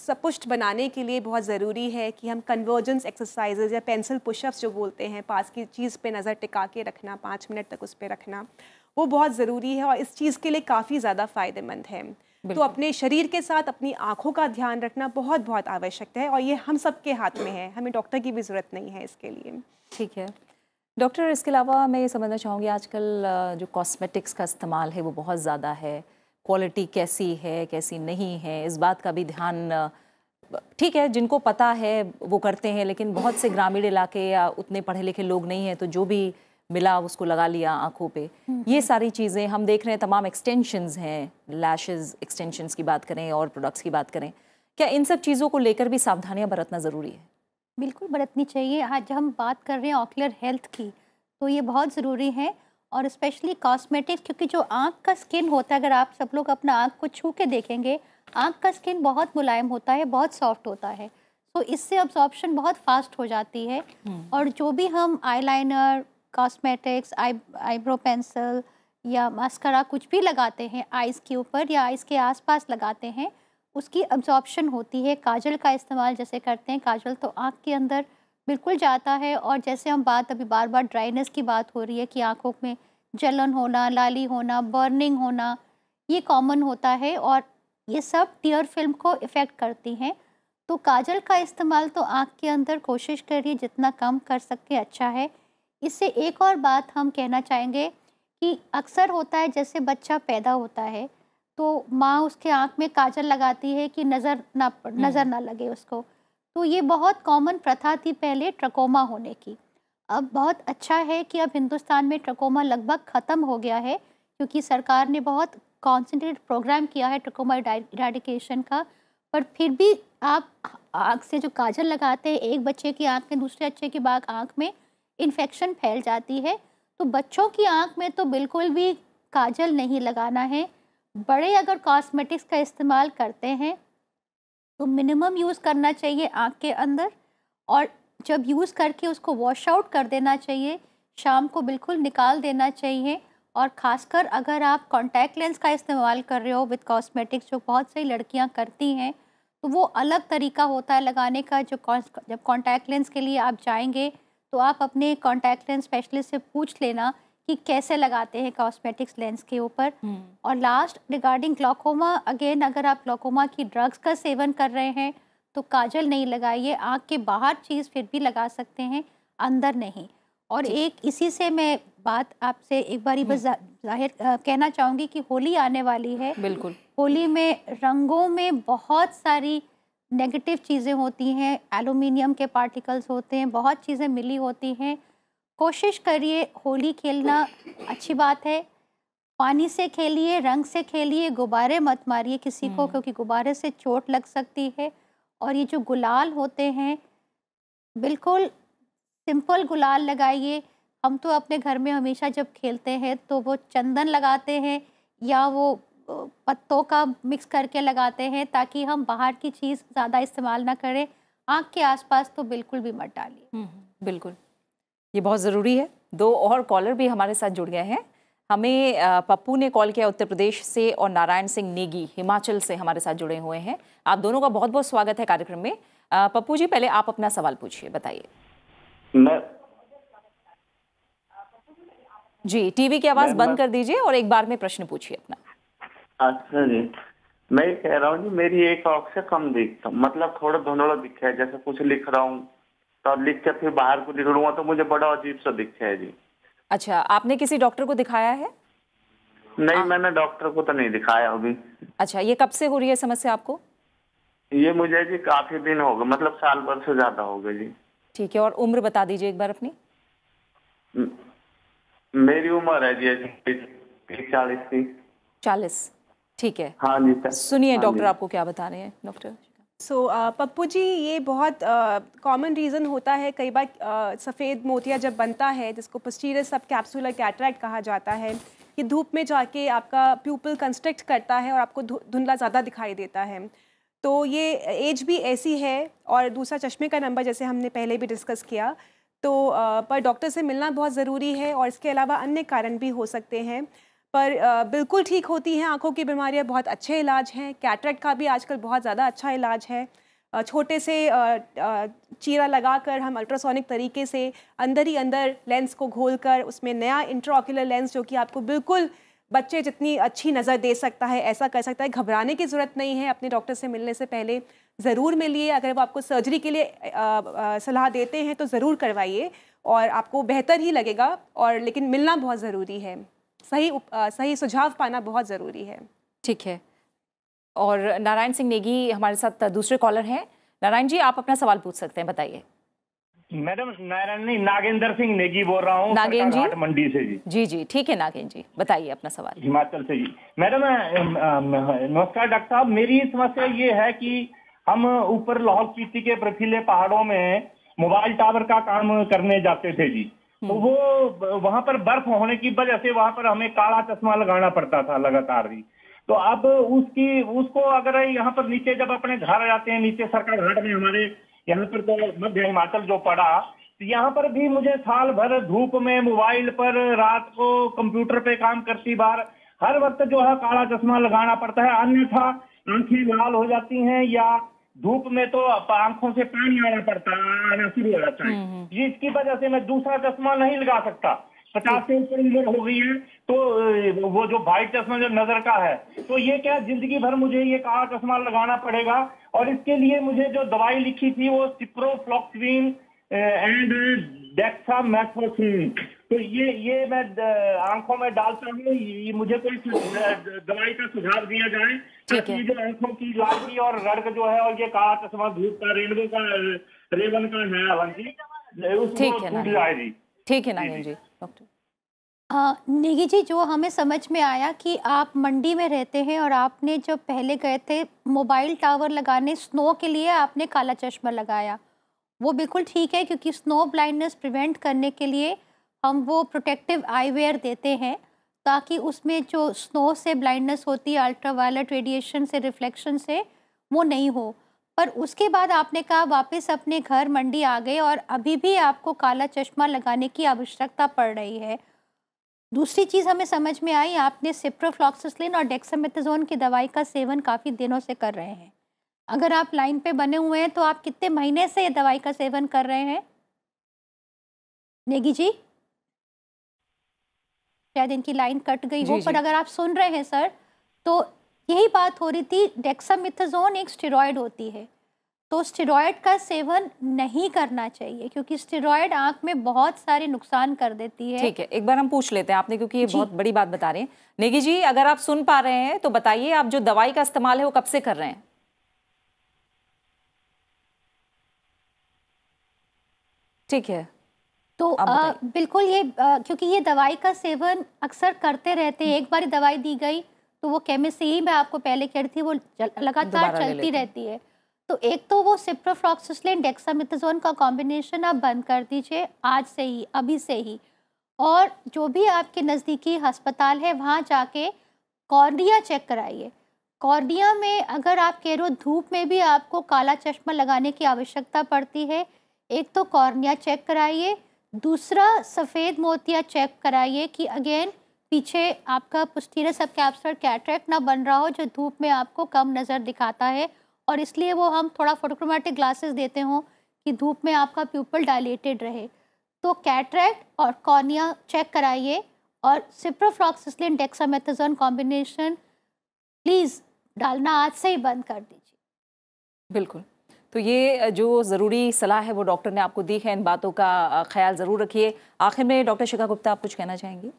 सपुष्ट बनाने के लिए बहुत ज़रूरी है कि हम कन्वर्जेंस एक्सरसाइजेज या पेंसिल पुशअप्स जो बोलते हैं पास की चीज़ पे नज़र टिका के रखना पाँच मिनट तक उस पर रखना वो बहुत ज़रूरी है और इस चीज़ के लिए काफ़ी ज़्यादा फ़ायदेमंद है तो अपने शरीर के साथ अपनी आँखों का ध्यान रखना बहुत बहुत आवश्यक है और ये हम सबके हाथ में है हमें डॉक्टर की भी ज़रूरत नहीं है इसके लिए ठीक है डॉक्टर इसके अलावा मैं ये समझना चाहूँगी आजकल जो कॉस्मेटिक्स का इस्तेमाल है वो बहुत ज़्यादा है क्वालिटी कैसी है कैसी नहीं है इस बात का भी ध्यान ठीक है जिनको पता है वो करते हैं लेकिन बहुत से ग्रामीण इलाके या उतने पढ़े लिखे लोग नहीं हैं तो जो भी मिला उसको लगा लिया आंखों पे हम्म। ये सारी चीज़ें हम देख रहे हैं तमाम एक्सटेंशंस हैं लैशेस एक्सटेंशंस की बात करें और प्रोडक्ट्स की बात करें क्या इन सब चीज़ों को लेकर भी सावधानियाँ बरतना ज़रूरी है बिल्कुल बरतनी चाहिए आज हम बात कर रहे हैं ऑकुलर हेल्थ की तो ये बहुत ज़रूरी है और स्पेशली कॉस्मेटिक क्योंकि जो आँख का स्किन होता है अगर आप सब लोग अपना आँख को छू के देखेंगे आँख का स्किन बहुत मुलायम होता है बहुत सॉफ्ट होता है तो इससे अब्जॉर्प्शन बहुत फास्ट हो जाती है हम्म। और जो भी हम eyeliner cosmetics eye eyebrow pencil या मास्करा कुछ भी लगाते हैं आइस के ऊपर या आइस के आसपास लगाते हैं उसकी अब्जॉर्प्शन होती है काजल का इस्तेमाल जैसे करते हैं काजल तो आँख के अंदर बिल्कुल जाता है और जैसे हम बात अभी बार बार ड्राइनेस की बात हो रही है कि आँखों में जलन होना लाली होना बर्निंग होना ये कॉमन होता है और ये सब टीयर फिल्म को इफ़ेक्ट करती हैं तो काजल का इस्तेमाल तो आँख के अंदर कोशिश करिए जितना कम कर सके अच्छा है इससे एक और बात हम कहना चाहेंगे कि अक्सर होता है जैसे बच्चा पैदा होता है तो माँ उसके आँख में काजल लगाती है कि नज़र ना हम्म। नज़र ना लगे उसको तो ये बहुत कॉमन प्रथा थी पहले ट्रकोमा होने की अब बहुत अच्छा है कि अब हिंदुस्तान में ट्रकोमा लगभग ख़त्म हो गया है क्योंकि सरकार ने बहुत कॉन्सेंट्रेट प्रोग्राम किया है ट्रकोमा इराडिकेशन का पर फिर भी आप आँख से जो काजल लगाते हैं एक बच्चे की आँख में दूसरे बच्चे की बाग आँख में इन्फेक्शन फैल जाती है तो बच्चों की आँख में तो बिल्कुल भी काजल नहीं लगाना है बड़े अगर कॉस्मेटिक्स का इस्तेमाल करते हैं तो मिनिमम यूज़ करना चाहिए आँख के अंदर और जब यूज़ करके उसको वॉश आउट कर देना चाहिए शाम को बिल्कुल निकाल देना चाहिए और ख़ासकर अगर आप कॉन्टैक्ट लेंस का इस्तेमाल कर रहे हो विद कॉस्मेटिक्स जो बहुत सारी लड़कियाँ करती हैं तो वो अलग तरीका होता है लगाने का जो जब कॉन्टैक्ट लेंस के लिए आप जाएंगे तो आप अपने कॉन्टैक्ट लेंस स्पेशलिस्ट से पूछ लेना कि कैसे लगाते हैं कॉस्मेटिक्स लेंस के ऊपर हम्म। और लास्ट रिगार्डिंग ग्लोकोमा अगेन अगर आप ग्लोकोमा की ड्रग्स का सेवन कर रहे हैं तो काजल नहीं लगाइए आँख के बाहर चीज़ फिर भी लगा सकते हैं अंदर नहीं और एक इसी से मैं बात आपसे एक ही हम्म। बस जाहिर कहना चाहूँगी कि होली आने वाली है बिल्कुल होली में रंगों में बहुत सारी नेगेटिव चीज़ें होती हैं एलुमिनियम के पार्टिकल्स होते हैं बहुत चीज़ें मिली होती हैं कोशिश करिए होली खेलना अच्छी बात है पानी से खेलिए रंग से खेलिए गुब्बारे मत मारिए किसी को हम्म। क्योंकि गुब्बारे से चोट लग सकती है और ये जो गुलाल होते हैं बिल्कुल सिंपल गुलाल लगाइए हम तो अपने घर में हमेशा जब खेलते हैं तो वो चंदन लगाते हैं या वो पत्तों का मिक्स करके लगाते हैं ताकि हम बाहर की चीज़ ज़्यादा इस्तेमाल ना करें आँख के आसपास तो बिल्कुल भी मत डालिए हम्म, बिल्कुल ये बहुत ज़रूरी है दो और कॉलर भी हमारे साथ जुड़ गए हैं हमें पप्पू ने कॉल किया उत्तर प्रदेश से और नारायण सिंह नेगी हिमाचल से हमारे साथ जुड़े हुए हैं आप दोनों का बहुत बहुत स्वागत है कार्यक्रम में पप्पू जी पहले आप अपना सवाल पूछिए बताइए जी टीवी की आवाज़ बंद कर दीजिए और एक बार में प्रश्न पूछिए अपना अच्छा जी मैं ये कह रहा हूँ जी मेरी एक आँख से कम दिखता हूँ मतलब थोड़ा धुंधला दिखा है जैसे कुछ लिख रहा हूँ तो लिख के फिर बाहर को निकलूंगा तो मुझे बड़ा अजीब सा दिखा है जी अच्छा आपने किसी डॉक्टर को दिखाया है नहीं मैंने डॉक्टर को तो नहीं दिखाया अभी अच्छा ये कब से हो रही है समस्या आपको ये मुझे जी काफी दिन हो गए मतलब साल भर से ज्यादा हो गए जी ठीक है और उम्र बता दीजिए एक बार अपनी मेरी उम्र है जी चालीस की चालीस ठीक है हाँ जी सर सुनिए हाँ डॉक्टर आपको क्या बता रहे हैं doctor so so, uh, Pappu ji ये बहुत कॉमन uh, रीज़न होता है कई बार uh, सफ़ेद मोतिया जब बनता है जिसको पस्टीरियस सब कैप्सूलर कैटरेक्ट कहा जाता है ये धूप में जाके आपका प्यूपल कंस्ट्रक्ट करता है और आपको धुंधला ज़्यादा दिखाई देता है तो ये एज भी ऐसी है और दूसरा चश्मे का नंबर जैसे हमने पहले भी डिस्कस किया तो uh, पर डॉक्टर से मिलना बहुत ज़रूरी है और इसके अलावा अन्य कारण भी हो सकते हैं पर बिल्कुल ठीक होती हैं आँखों की बीमारियाँ बहुत अच्छे इलाज हैं कैटरेट का भी आजकल बहुत ज़्यादा अच्छा इलाज है छोटे से चीरा लगाकर हम अल्ट्रासोनिक तरीके से अंदर ही अंदर लेंस को घोल कर उसमें नया इंट्रोक्यूलर लेंस जो कि आपको बिल्कुल बच्चे जितनी अच्छी नज़र दे सकता है ऐसा कर सकता है घबराने की ज़रूरत नहीं है अपने डॉक्टर से मिलने से पहले ज़रूर मिलिए अगर वो आपको सर्जरी के लिए सलाह देते हैं तो ज़रूर करवाइए और आपको बेहतर ही लगेगा और लेकिन मिलना बहुत ज़रूरी है सही उप, सही सुझाव पाना बहुत ज़रूरी है ठीक है और नारायण सिंह नेगी हमारे साथ दूसरे कॉलर हैं नारायण जी आप अपना सवाल पूछ सकते हैं बताइए मैडम नारायण नहीं नागेंद्र सिंह नेगी बोल रहा हूँ नागेंद्र जी मंडी से जी जी जी ठीक है नागेंद्र जी बताइए अपना सवाल हिमाचल से जी मैडम नमस्कार डॉक्टर साहब मेरी समस्या ये है कि हम ऊपर लाहौल स्पीति के बर्फीले पहाड़ों में मोबाइल टावर का काम करने जाते थे जी तो वो वहां पर बर्फ होने की वजह से वहां पर हमें काला चश्मा लगाना पड़ता था लगातार ही तो अब उसकी उसको अगर यहाँ पर नीचे जब अपने घर जाते हैं नीचे सरकार घाट में हमारे यहाँ पर तो मध्य हिमाचल जो पड़ा तो यहाँ पर भी मुझे साल भर धूप में मोबाइल पर रात को कंप्यूटर पे काम करती बार हर वक्त जो है काला चश्मा लगाना पड़ता है अन्यथा आंखें लाल हो जाती हैं या धूप में तो आंखों से पानी आना पड़ता आना शुरू हो जाता है जिसकी हम्म, हम्म। वजह से मैं दूसरा चश्मा नहीं लगा सकता पचास से ऊपर उम्र हो गई है तो वो जो भाई चश्मा जो नजर का है तो ये क्या जिंदगी भर मुझे ये काला चश्मा लगाना पड़ेगा और इसके लिए मुझे जो दवाई लिखी थी वो सिप्रोफ्लॉक्सवीन एंड डेक्सा मैथोसिन तो ये ये मैं uh, आंखों में डालता हूँ मुझे कोई uh, दवाई का सुझाव दिया जाए ताकि जो आंखों की लागी और रड़क जो है और ये का चश्मा धूप का रेनबो का uh, रेवन का है हालांकि ठीक है ना ठीक है ना जी डॉक्टर निगी जी जो हमें समझ में आया कि आप मंडी में रहते हैं और आपने जो पहले गए थे मोबाइल टावर लगाने स्नो के लिए आपने काला चश्मा लगाया वो बिल्कुल ठीक है क्योंकि स्नो ब्लाइंडनेस प्रिवेंट करने के लिए हम वो प्रोटेक्टिव आईवेयर देते हैं ताकि उसमें जो स्नो से ब्लाइंडनेस होती है अल्ट्रावायलेट रेडिएशन से रिफ्लेक्शन से वो नहीं हो पर उसके बाद आपने कहा वापस अपने घर मंडी आ गए और अभी भी आपको काला चश्मा लगाने की आवश्यकता पड़ रही है दूसरी चीज़ हमें समझ में आई आपने सिप्रोफ्लॉक्सिसलिन और डेक्सामेथाजोन की दवाई का सेवन काफ़ी दिनों से कर रहे हैं अगर आप लाइन पे बने हुए हैं तो आप कितने महीने से दवाई का सेवन कर रहे हैं नेगी जी शायद इनकी लाइन कट गई हो पर अगर आप सुन रहे हैं सर तो यही बात हो रही थी डेक्सामिथाजोन एक स्टेरॉयड होती है तो स्टेरॉयड का सेवन नहीं करना चाहिए क्योंकि स्टेरॉयड आंख में बहुत सारे नुकसान कर देती है ठीक है एक बार हम पूछ लेते हैं आपने क्योंकि ये बहुत बड़ी बात बता रहे हैं नेगी जी अगर आप सुन पा रहे हैं तो बताइए आप जो दवाई का इस्तेमाल है वो कब से कर रहे हैं ठीक है तो आ, बिल्कुल ये आ, क्योंकि ये दवाई का सेवन अक्सर करते रहते हैं एक बार दवाई दी गई तो वो केमिस्ट से ही मैं आपको पहले कह रही थी वो लगातार चलती रहती है तो एक तो वो सिप्रफ्लॉक्सिसलिन डेक्सामिथाजोन का कॉम्बिनेशन आप बंद कर दीजिए आज से ही अभी से ही और जो भी आपके नज़दीकी अस्पताल है वहाँ जाके कॉर्निया चेक कराइए कॉर्डिया में अगर आप कह रहे हो धूप में भी आपको काला चश्मा लगाने की आवश्यकता पड़ती है एक तो कॉर्निया चेक कराइए दूसरा सफ़ेद मोतिया चेक कराइए कि अगेन पीछे आपका पुस्तीर सब कैप्सर कैटरेक्ट ना बन रहा हो जो धूप में आपको कम नज़र दिखाता है और इसलिए वो हम थोड़ा फोटोक्रोमेटिक ग्लासेस देते हों कि धूप में आपका प्यूपल डायलेटेड रहे तो कैटरेक्ट और कॉर्निया चेक कराइए और सिप्रोफ्लॉक्सिसलिन डेक्सामेथजोन कॉम्बिनेशन प्लीज़ डालना आज से ही बंद कर दीजिए बिल्कुल तो ये जो ज़रूरी सलाह है वो डॉक्टर ने आपको दी है इन बातों का ख्याल ज़रूर रखिए आखिर में डॉक्टर शिखा गुप्ता आप कुछ कहना चाहेंगी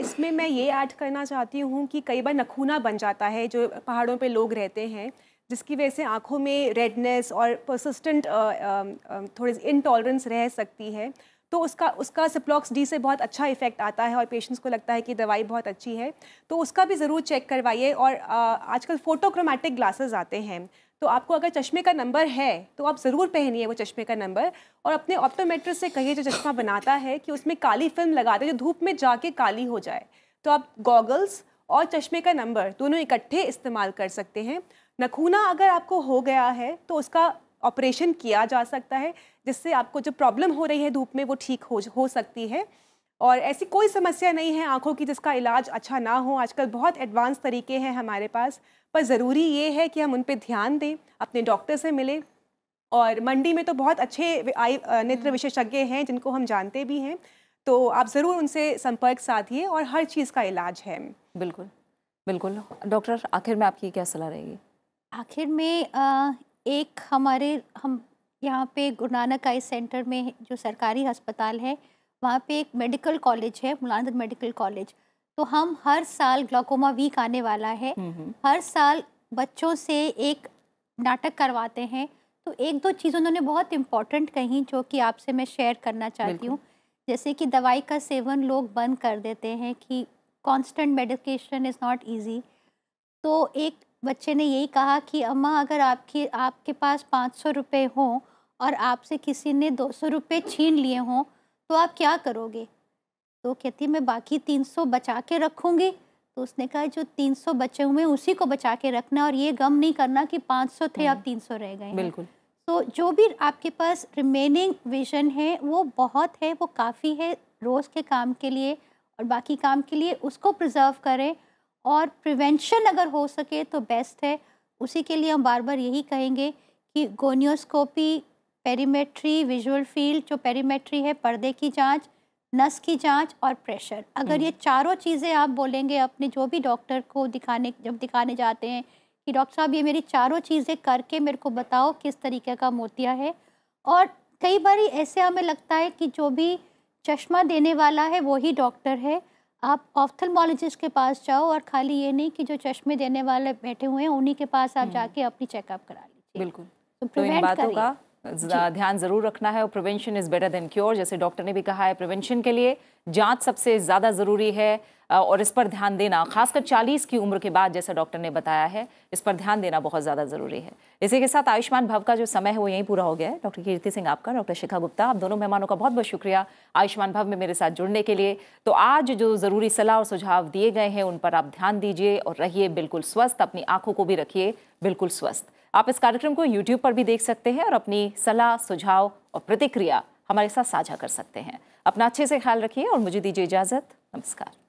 इसमें मैं ये ऐड करना चाहती हूँ कि कई बार नखूना बन जाता है जो पहाड़ों पे लोग रहते हैं जिसकी वजह से आँखों में रेडनेस और परसिस्टेंट थोड़ी इनटॉलरेंस रह सकती है तो उसका उसका सिप्लॉक्स डी से बहुत अच्छा इफेक्ट आता है और पेशेंट्स को लगता है कि दवाई बहुत अच्छी है तो उसका भी ज़रूर चेक करवाइए और आजकल फोटोक्रोमेटिक ग्लासेस आते हैं तो आपको अगर चश्मे का नंबर है तो आप ज़रूर पहनिए वो चश्मे का नंबर और अपने ऑप्टोमेट्र से कहिए जो चश्मा बनाता है कि उसमें काली फिल्म लगा दे जो धूप में जाके काली हो जाए तो आप गॉगल्स और चश्मे का नंबर दोनों इकट्ठे इस्तेमाल कर सकते हैं नखूना अगर आपको हो गया है तो उसका ऑपरेशन किया जा सकता है जिससे आपको जो प्रॉब्लम हो रही है धूप में वो ठीक हो हो सकती है और ऐसी कोई समस्या नहीं है आँखों की जिसका इलाज अच्छा ना हो आजकल बहुत एडवांस तरीके हैं हमारे पास पर ज़रूरी ये है कि हम उन पर ध्यान दें अपने डॉक्टर से मिलें और मंडी में तो बहुत अच्छे आई नेत्र हम्म। विशेषज्ञ हैं जिनको हम जानते भी हैं तो आप ज़रूर उनसे संपर्क साधिए और हर चीज़ का इलाज है बिल्कुल बिल्कुल डॉक्टर आखिर में आपकी क्या सलाह रहेगी आखिर में एक हमारे हम यहाँ पे गुरु नानक आई सेंटर में जो सरकारी अस्पताल है वहाँ पे एक मेडिकल कॉलेज है मुलानद मेडिकल कॉलेज तो हम हर साल ग्लोकोमा वीक आने वाला है हम्म, हम्म। हर साल बच्चों से एक नाटक करवाते हैं तो एक दो चीज़ उन्होंने बहुत इम्पोर्टेंट कही जो कि आपसे मैं शेयर करना चाहती हूँ जैसे कि दवाई का सेवन लोग बंद कर देते हैं कि constant medication is not easy तो एक बच्चे ने यही कहा कि अम्मा अगर आपकी आपके पास पाँच सौ रुपये हों और आपसे किसी ने दो सौ रुपये छीन लिए हों तो आप क्या करोगे तो कहती मैं बाकी 300 बचा के रखूँगी तो उसने कहा जो 300 बचे हुए हैं उसी को बचा के रखना और ये गम नहीं करना कि 500 थे अब 300 हम्म। रह गए बिल्कुल तो जो भी आपके पास रिमेनिंग विजन है वो बहुत है वो काफ़ी है रोज़ के काम के लिए और बाकी काम के लिए उसको प्रिजर्व करें और प्रिवेंशन अगर हो सके तो बेस्ट है उसी के लिए हम बार बार यही कहेंगे कि गोनियोस्कोपी पेरीमेट्री विजुअल फील्ड जो पेरीमेट्री है पर्दे की जांच नस की जांच और प्रेशर अगर ये हम्म। चारों चीज़ें आप बोलेंगे अपने जो भी डॉक्टर को दिखाने जब दिखाने जाते हैं कि डॉक्टर साहब ये मेरी चारों चीज़ें करके मेरे को बताओ किस तरीके का मोतिया है और कई बार ऐसे हमें लगता है कि जो भी चश्मा देने वाला है वही डॉक्टर है आप ऑफ्थलमोलॉजिस्ट के पास जाओ और खाली ये नहीं कि जो चश्मे देने वाले बैठे हुए हैं उन्हीं के पास आप हम्म। जाके अपनी चेकअप करा लीजिए बिल्कुल तो प्रिवेंट तो ध्यान जरूर रखना है और prevention is better than cure जैसे डॉक्टर ने भी कहा है प्रिवेंशन के लिए जांच सबसे ज़्यादा ज़रूरी है और इस पर ध्यान देना खासकर 40 की उम्र के बाद जैसा डॉक्टर ने बताया है इस पर ध्यान देना बहुत ज़्यादा ज़रूरी है इसी के साथ आयुष्मान भव का जो समय है वो यहीं पूरा हो गया है डॉक्टर कीर्ति सिंह आपका डॉक्टर शिखा गुप्ता आप दोनों मेहमानों का बहुत बहुत शुक्रिया आयुष्मान भव में मेरे साथ जुड़ने के लिए तो आज जो ज़रूरी सलाह और सुझाव दिए गए हैं उन पर आप ध्यान दीजिए और रहिए बिल्कुल स्वस्थ अपनी आँखों को भी रखिए बिल्कुल स्वस्थ आप इस कार्यक्रम को यूट्यूब पर भी देख सकते हैं और अपनी सलाह सुझाव और प्रतिक्रिया हमारे साथ साझा कर सकते हैं अपना अच्छे से ख्याल रखिए और मुझे दीजिए इजाज़त नमस्कार